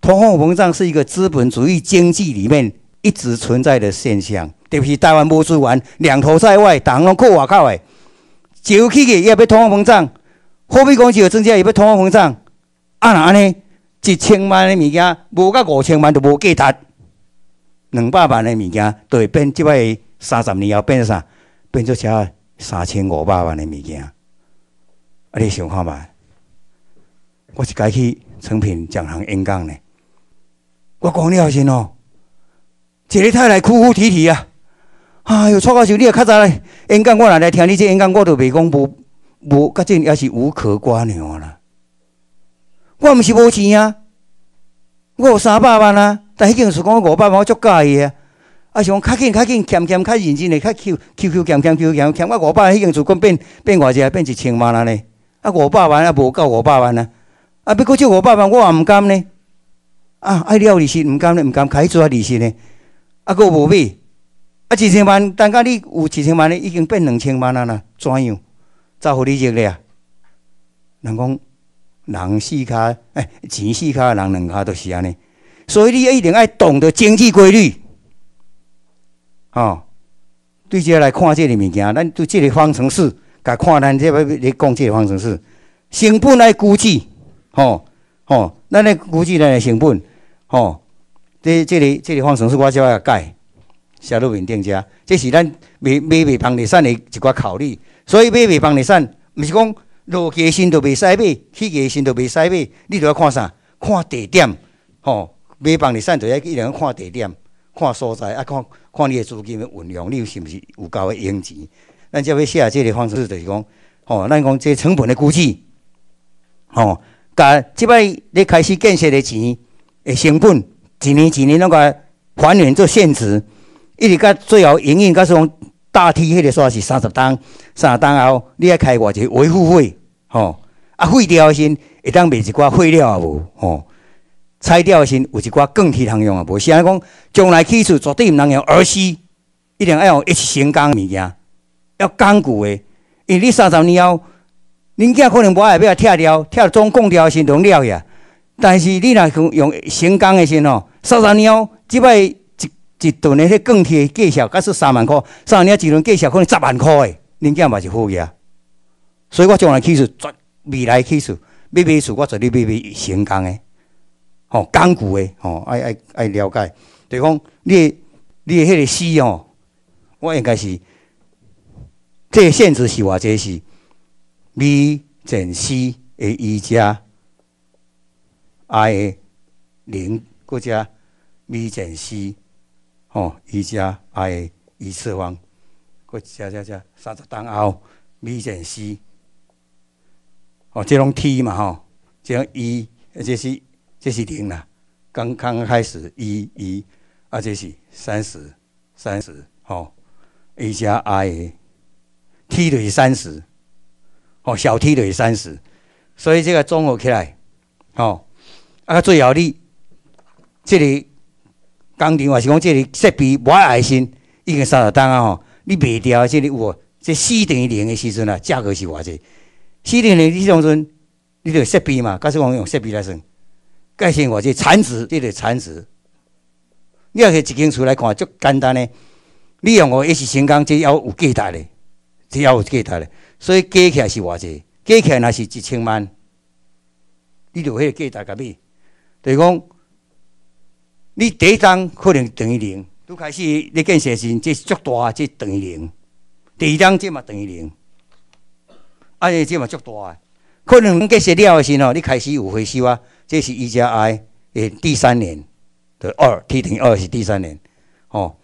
通货膨胀是一个资本主义经济里面一直存在的现象，特别是台湾没资源，两头在外，银拢靠外靠诶，借起去也要通货膨胀。货币工资有增加也要通货膨胀。啊，那安尼，一千万诶物件无到五千万就无价值，两百万诶物件都会变，即摆三十年后变啥？变做些三千五百万的物件，啊！你想看卖？我是改去成品讲行演讲的。我讲了先哦，一日太来哭哭啼啼啊！哎呦，蔡教授，你啊较早来演讲，我来来听你这演讲，我都袂讲无无，反正也是无可挂念啦。我毋是无钱啊，我有三百万啊，但已经是讲五百万，我足够意啊。啊！想快较 Q Q Q 俭俭 Q 俭俭，我五百已经就变变偌济啊，变一千万啊咧。啊，五百万啊，无够五百万啊！啊，要过借五百万，我也毋甘呢。啊，爱了利息毋甘呢，毋甘开做啊利息呢？啊，个无味。啊，一千万，等甲你有一千万呢，已经变两千万啦啦，怎样？在互你入个啊？人讲，人死骹，哎，钱死诶，人两骹都是安尼。所以你一定爱懂得经济规律。哦，对这来看，这个物件，咱对这个方程式，甲看咱这个来讲，这方程式成本来估计，吼吼，咱来估计咱的成本，吼，这这里这里方程式我就要解？写入面定遮，这是咱买买卖房地产的一寡考虑，所以买卖房地产，毋是讲落个县就袂使买，去个县就袂使买，你就要看啥？看地点，吼，买房地产就一定要看地点。看所在，啊看看你的资金的运用，你是毋是有够的用钱？咱接尾写个即个方式就是讲，吼，咱讲即个成本的估计，吼，甲即摆你开始建设的钱的成本，一年、一年那个还原做现值，一直到最后营运，甲说大体迄个煞是三十单，三十单后，你要开偌济维护费，吼，啊废掉嘅时，会当变一寡废料也无，吼。拆掉的时，有一寡钢铁通用啊，无是安尼讲。将来起厝绝对不能用儿是一定要用一成钢物件，要钢骨的。因为你三十年后，恁囝可能无爱要拆掉，拆了装空调的时阵了去。但是你若用用成钢的时哦，三十年后即摆一一吨的迄钢铁计数，假设三万块，三十年一吨计数可能十万块的，恁囝嘛是富个。所以我将来起厝，绝未来起厝，买厝我绝对买成钢的。哦，钢骨诶，吼，爱爱爱了解，就是讲你你迄个西哦，我应该是这个限制是话，这是米减西的一加 i 零，国家米减西吼一加 i 一次方，搁加加加三十当奥米减西哦，这种 t 嘛吼，这种 e 而且是。这是零啦，刚刚开始一、一，啊，这是三十、三十，吼，A 加 I，t 等是三十，吼，小 t 等是三十，所以这个综合起来，吼，啊最后你这里工程还是讲这里设备无爱心，已经三十单啊，吼，你卖掉这里有无？这四等于零的时阵啊，价格是偌济？四等于零的时阵，你得设备嘛，假设讲用设备来算。计生我这产值，即个产值，你要是一间厝来看，足简单嘞。你用我一时成功，即要有计值嘞，即也有计值嘞。所以加起来是偌济，加起来那是一千万。你做迄个计值干比，就是讲，你第一张可能等于零，拄开始你建设时，即足大，即等于零。第二张即嘛等于零，啊，即嘛足大。可能建设了的时候，你开始有回收啊。这是 E 加 i 诶，第三年的二 t 等于二是第三年哦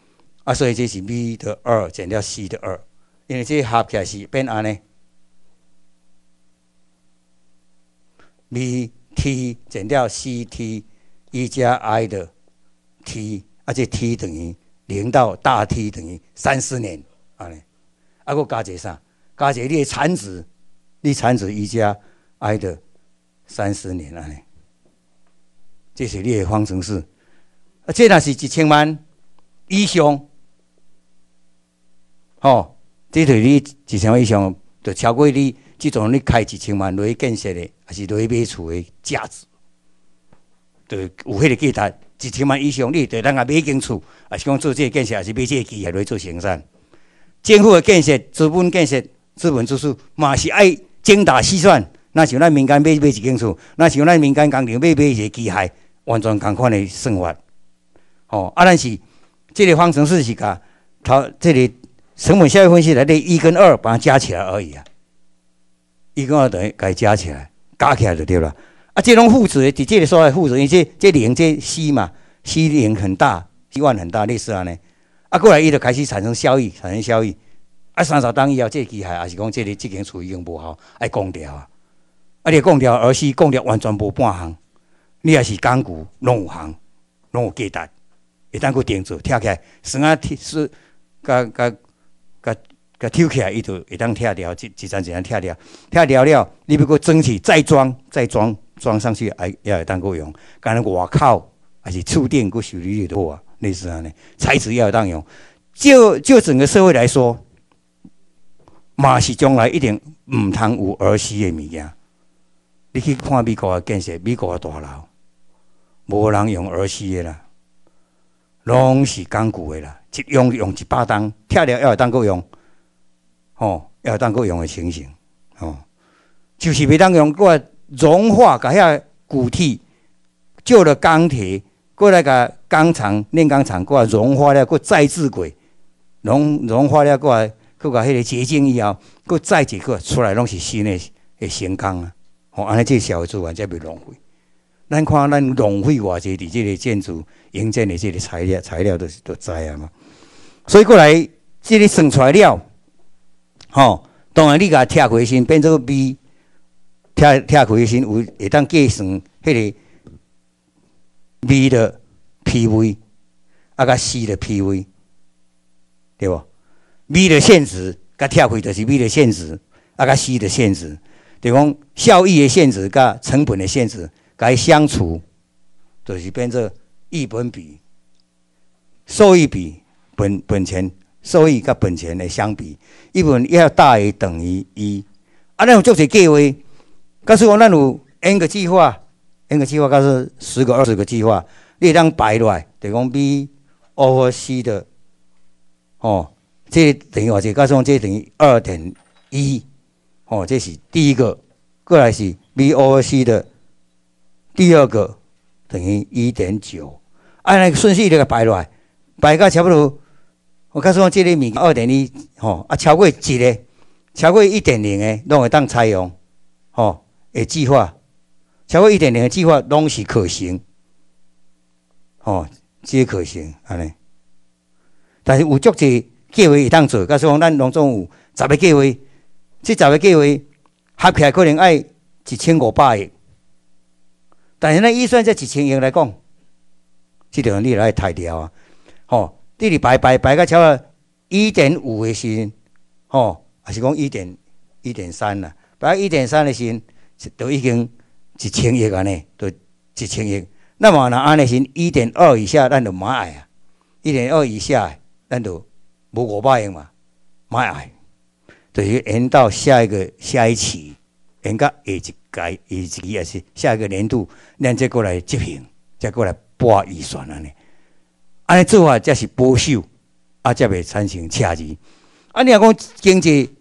啊，所以这是 v 的二减掉 c 的二，因为这合起来是变安呢？vt 减掉 ct 一加 i 的 t，啊，这 t 等于零到大 t 等于三十年安呢？啊，我加一上，加一列产值，列产值一加 i 的三十年安呢？这是你的方程式，啊，这那是一千万以上，吼，即对你一千万以上，就超过你即种你开一千万落去建设的，还是落去买厝的价值，对，有迄个价值。一千万以上，你对咱阿买一间厝，是讲做这个建设，还是买这个机械来做生产？政府的建设、资本建设、资本支出嘛是爱精打细算。那像咱民间买买一间厝，那像咱民间工程买买一个机械。完全共款的算法，哦，啊，咱是，这个方程式是甲它这里成本效益分析来的，一跟二把它加起来而已啊，一跟二等于该加起来，加起来就对了。啊，这种负值，伫这里说的负值，即这零即 c 嘛，c 零很大，c 万很大类似安尼。啊，过来伊就开始产生效益，产生效益。啊，三十当以后，这机械也是讲这里这个厝已经无不好，爱空调啊，啊，你空调而是空调完全无半项。你也是钢骨、有行、拢有价值，会当个定做，拆来，算下铁丝、甲甲甲甲抽起来，伊就会当拆掉，一、一、三、一、层拆掉，拆掉了，你要过争取再装、再装、装上去，还也有当个用。干了外靠还是触电个好啊，类似安尼，材质要有当用。就就整个社会来说，嘛是将来一定唔通有儿戏的物件。你去看美国的建设，美国的大楼。无人用儿戏的啦，拢是钢骨的啦，一用用一巴当，拆了要当够用，吼要当够用的情形，吼就是袂当用过融化甲遐骨体做了钢铁，过来甲钢厂炼钢厂过来融化了，搁再制过，融融化了过来，搁甲迄个结晶以后，搁再制过出来拢是新的的新钢啊，吼安尼这小会资完再袂浪费。咱看，咱浪费偌济伫即个建筑用建的即个材料，材料都是都知啊嘛。所以过来，即个省材料，吼，当然你甲拆开先，变做米，拆拆开先有会当计算迄个米的 PV，啊，甲 C 的 PV，对无米的现值，甲拆开就是米的现值，啊，甲 C 的现值，就讲效益的现值，甲成本的现值。该相处，就是变做一本比收益比本本钱收益跟本钱的相比，一本要大于等于一。啊，那有就些计划，告诉我那有 n 个计划，n 个计划告诉十个、二十个计划，你当摆落来，就讲 B O R C 的，哦，这等于或者告诉我这等于二点一，哦，这是第一个，过来是 B O R C 的。第二个等于一点九，按那个顺序那个排落来，排到差不多，我告诉讲，这里米二点一，吼啊超过几个，超过一点零的，拢会当采用，吼，诶计划，超过一点零的计划，拢是可行，吼，皆可行，安尼。但是有足多计划会当做，告诉我咱拢总有十个计划，这十个计划合起来可能爱一千五百个。但是那预算在几千亿来讲，这点力来太了啊！吼，这里掰掰掰到超过一点五的时，吼，还是讲一点一点三了，掰到一点三的时，都已经一千亿了呢，都一千亿。那么呢，安的时，一点二以下，咱就买矮啊！一点二以下，咱就无五百亿嘛，买矮，等于延到下一个下一期。人家下一届、下一期也是下一个年度，咱再过来执行，再过来拨预算安尼。安尼做法才是保守，啊，才袂产生赤字。啊，你若讲经济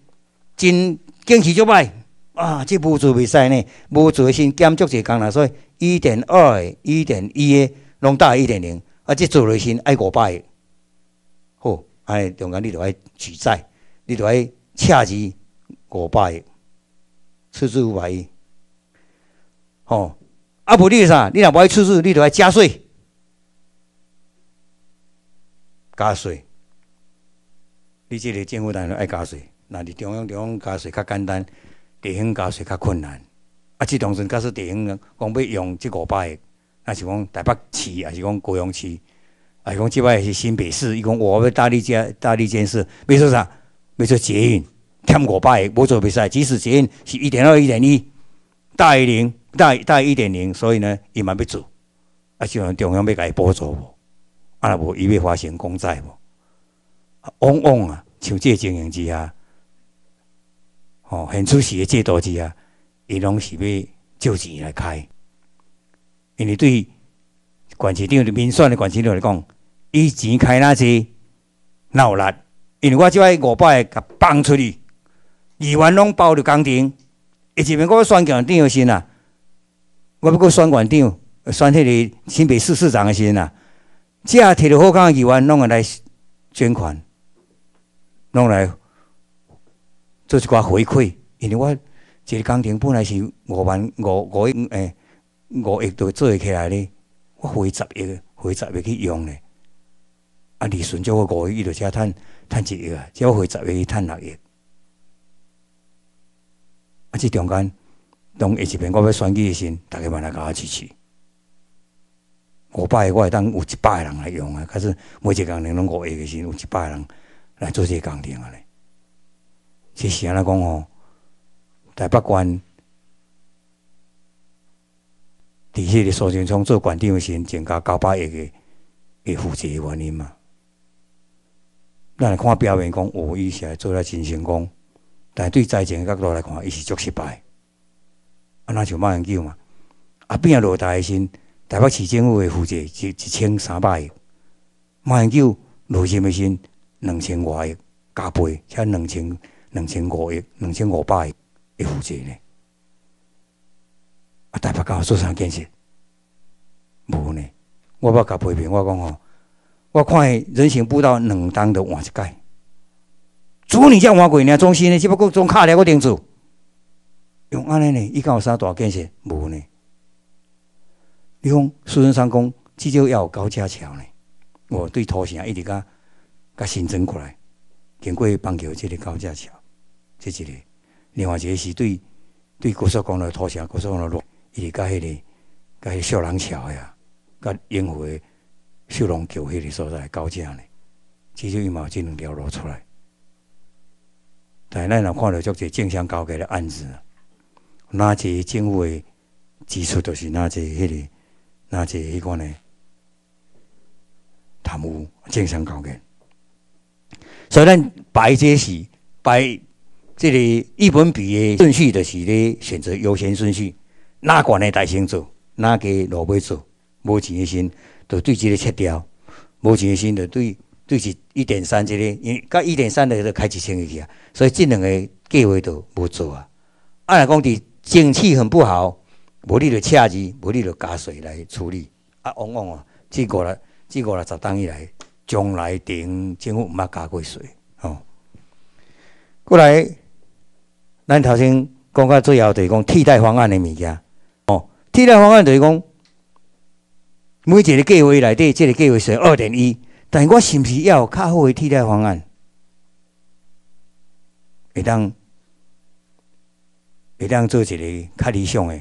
真经济就歹，啊，即无做袂使呢，无做新建筑就工难，所以一点二、一点一的拢大一点零，啊，即做新爱五倍。好，安尼中间你着爱举债，你着爱赤字五倍。出资五百亿，吼！阿不，你啥？你若不爱出资，你就爱加税。加税，你即个政府当然爱加税。那你中央中央加税较简单，地方加税较困难。啊，即当阵假设地方讲要用即五百个，那是讲台北市，还是讲高雄市，还是讲即摆是新北市？伊讲我要大力加大力建设，没说啥，没说捷运。欠五百个，无做比赛，即使钱是一点二、一点一，大于零，大大于一点零，所以呢，伊嘛不做，啊，希望中央要伊补助无，啊，若无伊要发行公债无，往往啊，像这情形之下，哦，现出时的制度之下，伊拢是要借钱来开，因为对管市长、民选的管市长来讲，伊钱开那些有力，因为我即摆五百个甲放出去。议员拢包着工程，伊前我选县长时啊，我不过选县长，选迄个新北市市长时啊，即下摕着好的议员，拢来捐款，拢来做一寡回馈，因为我一个工程本来是五万五五亿诶，五亿都做起来咧，我回十亿，回十亿去用咧，啊利润就五亿伊就只趁趁一亿啊，只要回十亿去趁六亿。啊，这中间，当下一遍我要选举的时，大嘛来那我支持。五百个我会当有一百个人来用啊。可是每一个人拢五百的时，有一百个人来做这个工程啊嘞。其是安尼讲哦，台北关，伫迄个苏建昌做馆长的时增加九百个个负责诶原因嘛。那看表面讲，我以前做了真成功。但对财政的角度来看，伊是足失败，安那就马英九嘛，啊变啊落台先，台北市政府会负责一一千三百亿，马英九落任嘅先两千外亿加倍，才两千两千五亿两千五百亿会负责呢，啊台北搞做啥建设？无呢，我要加批评我讲吼，我看人行步道两当的换一届。主，你才换玩鬼呢？装修呢？只不过装卡了个钉子。用安尼呢？伊敢有三大建设无呢？你讲苏村三公，至少要有高架桥呢。我对土城一直个甲新增过来，经过板桥这个高架桥，这一个；另外一个是对对高速公路土城高速公路路，一直个迄个个小浪桥呀，甲永和秀龙桥迄个所在高架呢，至少伊嘛有这两条路出来。但咱若看到足侪正常交给的案子，哪些政府的支出都是哪些迄个哪些迄款的，贪污正常交给。所以咱摆这是摆即个一本笔的顺序，就是咧选择优先顺序，哪管的先做，哪家落尾做，无钱的先就对这个切掉，无钱的先就对。就是一点三这里，因搞一点三的就开始千元起啊，所以这两个计划都无做啊。按来讲，伫景气很不好，无你就赤字，无你就加税来处理啊。往往啊，这五来，这五来，十当以来，将来顶政府毋捌加过税哦。过来，咱头先讲到最后，就是讲替代方案的物件哦。替代方案就是讲，每一个计划内底，这个计划是二点一。但我是不是要有较好的替代方案，会当会当做一个较理想嘅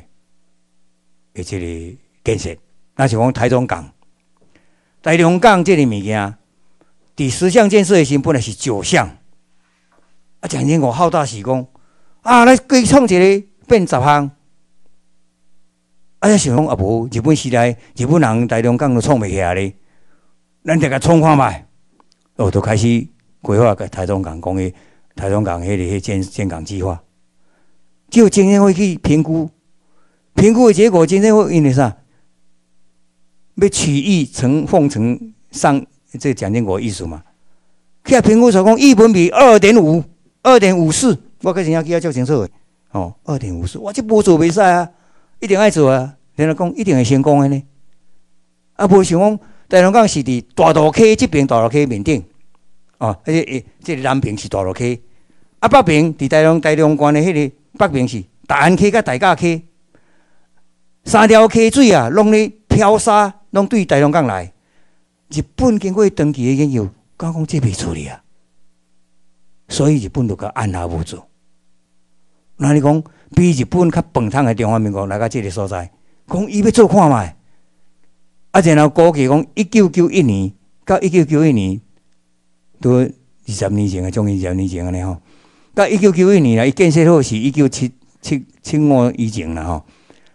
一个建设？那是讲台中港，台中港这个物件，第十项建设时新本来是九项，啊，曾经我好大喜功啊，来规创一个变十项。啊！呀，想讲啊，无日本时代，日本人台中港都创未起来咧。咱这个冲看卖，哦，就开始规划个台中港工业、台中港迄个迄建建港计划。就今天会去评估，评估的结果今天会因为啥？要取义成奉承上，这蒋经国意思嘛？去评估所讲一本比二点五，二点五四，我跟人家叫叫清楚。哦，二点五四，我就不做比赛啊，一定爱做啊。人家讲一定会成功呢，啊，无想讲。大龙港是伫大罗溪即边，大罗溪面顶，哦，迄、个而且个南平是大罗溪，啊，北平伫大龙大龙关的迄个，北平是大安溪甲大佳溪，三条溪水啊，拢咧漂沙，拢对大龙港来，日本经过长期的经有加讲设备处理啊，所以日本就个按捺不住。那你讲比日本较本土的中华民国来个这个所在，讲伊要做看卖？啊，然后估计讲，一九九一年到一九九一年，都二十年前啊，将近二十年前安尼吼。到一九九一年啦，伊建设好是一九七七七五以前啦吼。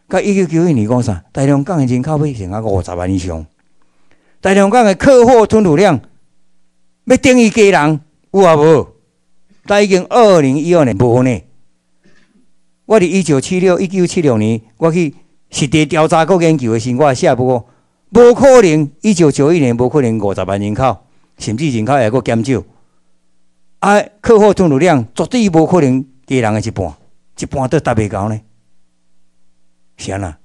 到一九九一年讲啥？大量的人口变成啊，五十万以上。大量港的客户吞吐量，要等于家人？有啊无？在已经二零一二年无呢。我伫一九七六一九七六年，我去实地调查个研究的时，我也写不过。无可能，一九九一年无可能五十万人口，甚至人口还阁减少。啊，客户吞吐量绝对无可能低人的一半，一半都达未到呢。是安那？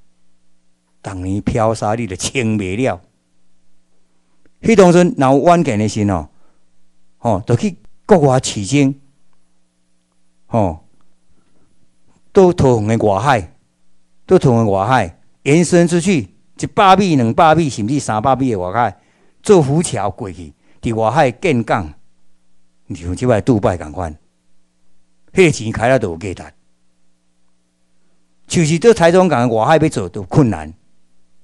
逐年飘沙你都清未了。许当阵，若有冤家的心哦，哦，著去国外取经，哦，都通往诶外海，都通往诶外海延伸出去。一百米、两百米，甚至三百米的外海做浮桥过去，伫外海建港，像即摆杜拜同款，迄钱开得都有价值。就是做台中港外海要做都困难，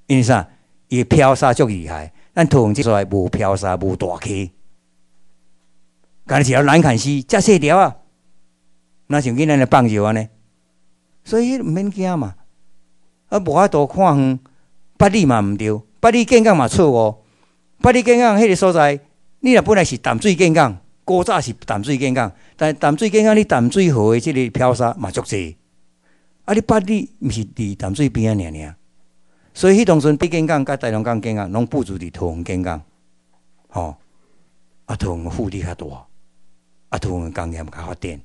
因为啥？伊漂沙足厉害，咱统即来无漂沙、无大溪，但是了兰卡西遮细条啊，哪像囡仔的棒球安尼？所以毋免惊嘛，啊，无法度看远。八里嘛毋对，八里建港嘛错哦。八里建港迄个所在，你若本来是淡水建港，高早是淡水建港，但淡水建港你淡水河的即个漂沙嘛足济。啊，你八里毋是伫淡水边啊，凉凉。所以，迄栋船比建港加大龙港建港，拢不足伫投用建港，吼。啊，投用土地较大，啊，投用工业较发展，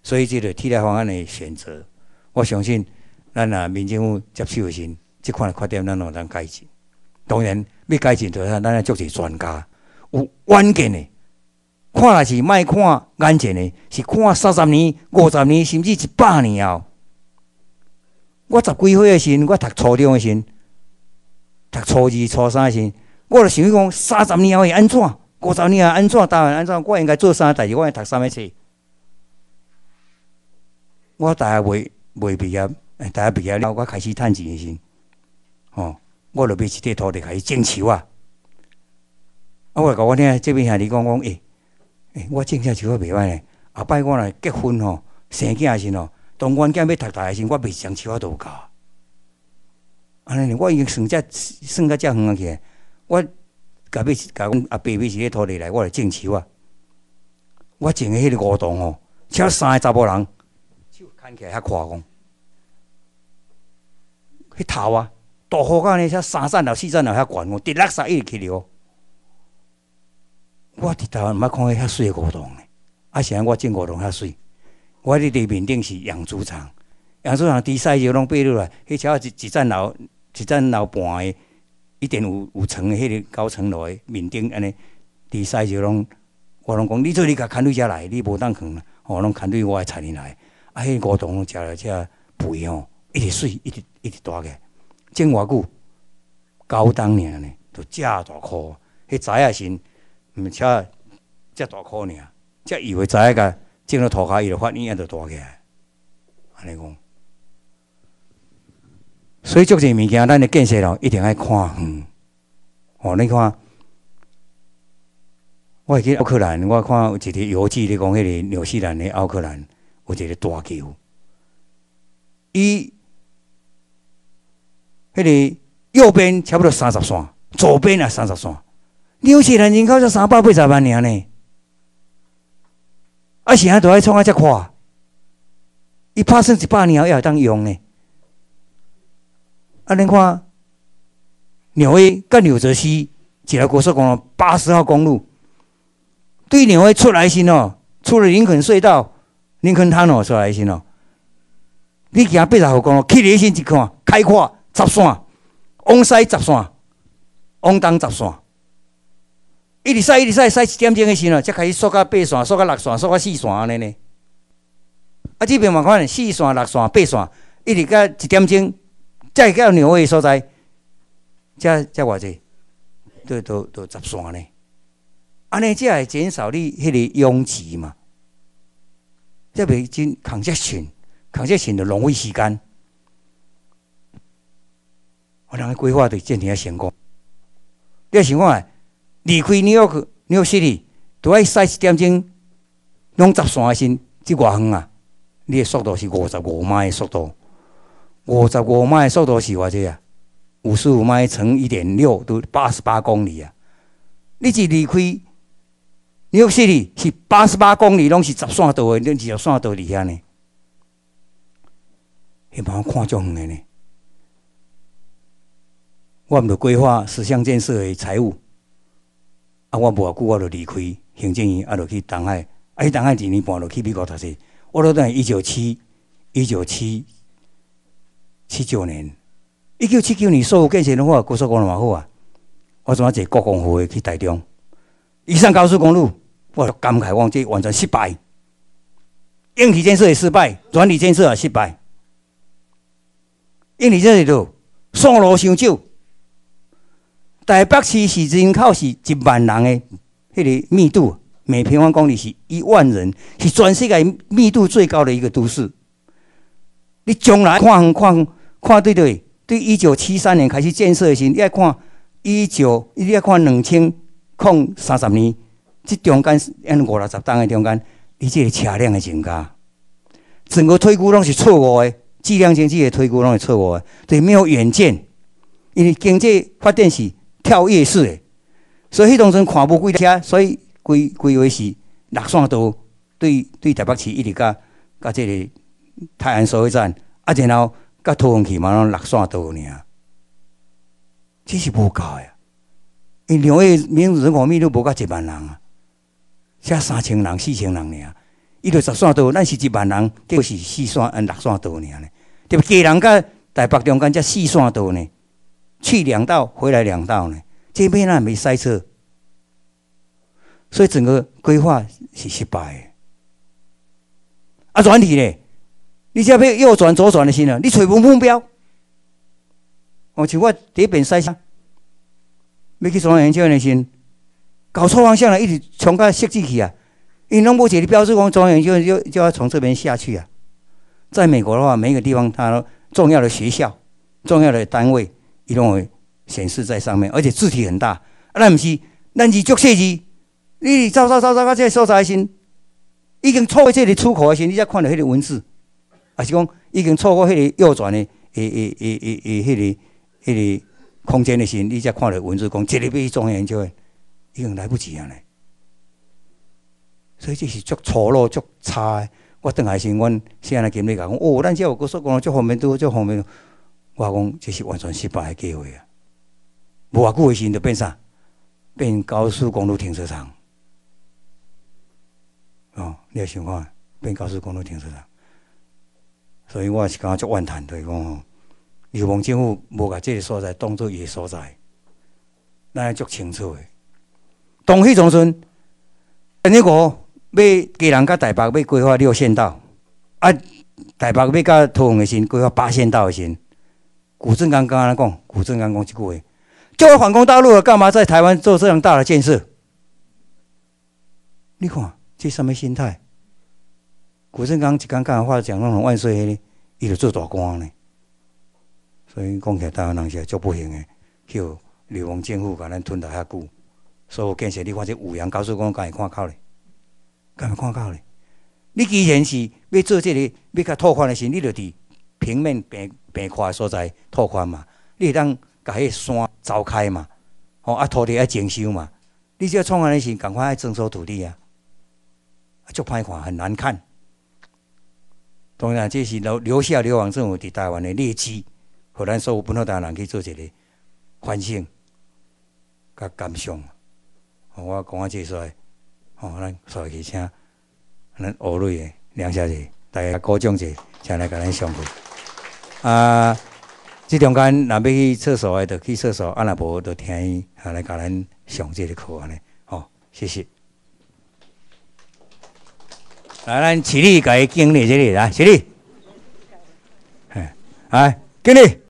所以，即个替代方案的选择，我相信，咱啊，民政府接受的先。即款缺点，咱两能改进？当然，要改进，当然咱也是专家。有远见的。看是卖看眼前的是看三十年、五十年，甚至一百年后。我十几岁的时我读初中的时读初二、初三的时我就想讲，三十年后会安怎？五十年后安怎？当然安怎？我应该做啥代志？我会读啥物册。我大家未未毕业，大家毕业了，我开始趁钱的时哦，我著买一块土地开始种树啊！啊，我讲我听这边兄弟讲讲，诶、诶，我种下树啊，袂歹呢。下摆我来结婚哦，生仔时哦，当阮囝要读大学时，我袂种树我都够。安尼呢，我已经算只算到遮远啊去，我甲要甲阮阿爸买一块土地来，我来种树啊。我种诶迄个梧桐哦，请三个查甫人，手牵起来遐快讲。去头啊！大好间呢，遐三层楼、四层楼遐悬，我直落圾一直起哩哦。我伫台湾毋捌看过遐水的乌冬呢，啊！现在我见乌冬遐水。我伫伫面顶是养猪场，养猪场地晒就拢爬入来。迄车一一层楼、一层楼半的，一点有有层的，迄个高层楼的面顶安尼地晒就拢。我拢讲，你做你甲牵对遮来，你无当空。我拢牵对我的里来。啊，迄乌冬食了只肥吼，一直水，一直一直大个。种偌久，九当年呢，就遮大棵，迄仔下先，毋且遮大棵呢，遮以为栽个种了土下，伊就发芽就大起来。安尼讲，所以，最近物件，咱的建设咯，一定要看远。哦，你看，我记奥克兰，我看有一个游记，你讲迄个纽西兰的奥克兰有一个大球，伊。迄个右边差不多三十双，左边也三十双。纽西兰人口才三百八十万尔呢，啊！现在都爱创啊遮快，伊拍算一百年后也当用呢。啊，恁看纽约跟纽泽西一个国设公路，八十号公路对纽约出来先哦，出了林肯隧道，林肯滩哦出来先哦。你行八十号公路去那边一看，开阔。十线往西十线往东十线，一直塞，一直塞，塞一点钟的时阵，才开始缩到八线、缩到六线、缩到四线安尼呢。啊，这边嘛，看呢，四线、六线、八线，一直到一点钟，再较牛的所在，才才偌济，都都都十线呢。安尼才会减少你迄个拥挤嘛。在北京扛一船，扛一船的浪费时间。我两个规划得真了成功。你要想看下，离开纽约、纽约市里，拄爱赛一点钟，两十三个星，即偌远啊！你的速度是五十五迈的速度，五十五迈的速度是偌济啊？五十五迈乘一点六都八十八公里啊！你是离开纽约市里是八十八公里，拢是直线道，恁是有山道底遐呢？迄莫看将远呢？我毋着规划思想建设的财务，啊！我无偌久，我就离开行政院，啊，就去东海，啊，去东海一年半，就去美国读书。我着在一九七一九七七九年，一九七九年所有建设的话，高速公路嘛好啊！我从啊个国光的去台中，一上高速公路，我感慨，我这完全失败，硬体建设也失败，软体建设也失败，因为这里路上路伤少。台北市是人口是一万人的，迄个密度每平方公里是一万人，是全世界密度最高的一个都市。你将来看看看，对对对，一九七三年开始建设的时，你爱看一九，你要看两千空三十年，这中间按五六十档的中间，你这个车辆的增加，整个推估拢是错误的，质量经济的推估拢是错误的，对没有远见，因为经济发展是。跳跃式的，所以迄当阵看无几车，所以规规位是六线道，对对台北市一直甲甲即个泰安收费站，啊，然后甲通风去嘛拢六线道尔，只是无够的。伊两个名日五米都无够一万人啊，才三千人四千人尔，伊就十线道，咱是一万人，计是四线嗯六线道尔呢，别介人甲台北中间才四线道呢。去两道回来两道呢，这边呢没塞车，所以整个规划是失败。啊，转体呢？你这边右转左转的行了，你找无目标。我像我这边塞车，要去中央研究院的时，搞错方向了，一直从到设计去啊。因拢无一个标志讲中央研究院要就要从这边下去啊。在美国的话，每一个地方它重要的学校、重要的单位。伊拢会显示在上面，而且字体很大。啊，咱毋是，咱是足细字。你走走走走到这个所在时，已经错过这个出口的时，你才看到迄个文字。还是讲已经错过迄个右转的、诶诶诶诶诶，迄个迄个空间的时，你才看到文字，讲这里被中央究的，已经来不及了。所以这是足粗鲁、足差的。我等下先阮先汉的立甲讲，哦，咱这有过说讲，了，这方面都这方面。我讲这是完全失败的计划啊！无偌久的时阵就变啥？变高速公路停车场。哦，你要想看，变高速公路停车场。所以我也是感觉足怨叹，就是讲，尤望政府无把这个所在当作伊的所在。咱也足清楚的。东溪中村，安尼讲，要吉兰甲台北要规划六线道，啊，台北要甲土龙嘅时阵规划八线道的时阵。古振刚刚刚讲，古振刚攻击过伊，就反攻大陆了，干嘛在台湾做这样大的建设？你看这什么心态？古镇刚一刚刚的话讲，种万岁，伊就做大官呢。所以讲起来，台湾人是足不行的，叫流氓政府把咱吞在遐久。所以建设，你看这五羊高速公路，干伊看靠嘞？干伊看靠嘞？你既然是要做这个，要较拓宽的时，你就伫平面平。平旷所在拓宽嘛，你当把迄山凿开嘛，吼啊土地要征收嘛，你只要创安尼是赶快要征收土地啊，足歹看，很难看。当然，这是留留下流亡政府伫台湾的劣迹，互咱所有本土台湾人去做一个反省、甲感想。我讲安这出来，吼，咱所以请咱学瑞的梁小姐，大家鼓掌一下，请来甲咱上聚。啊，即中间若要去厕所诶，就去厕所。啊，若无就听伊啊来教咱上这个课安尼。好，谢谢。来，咱起立，给经理这里来，起立。哎，来，经理。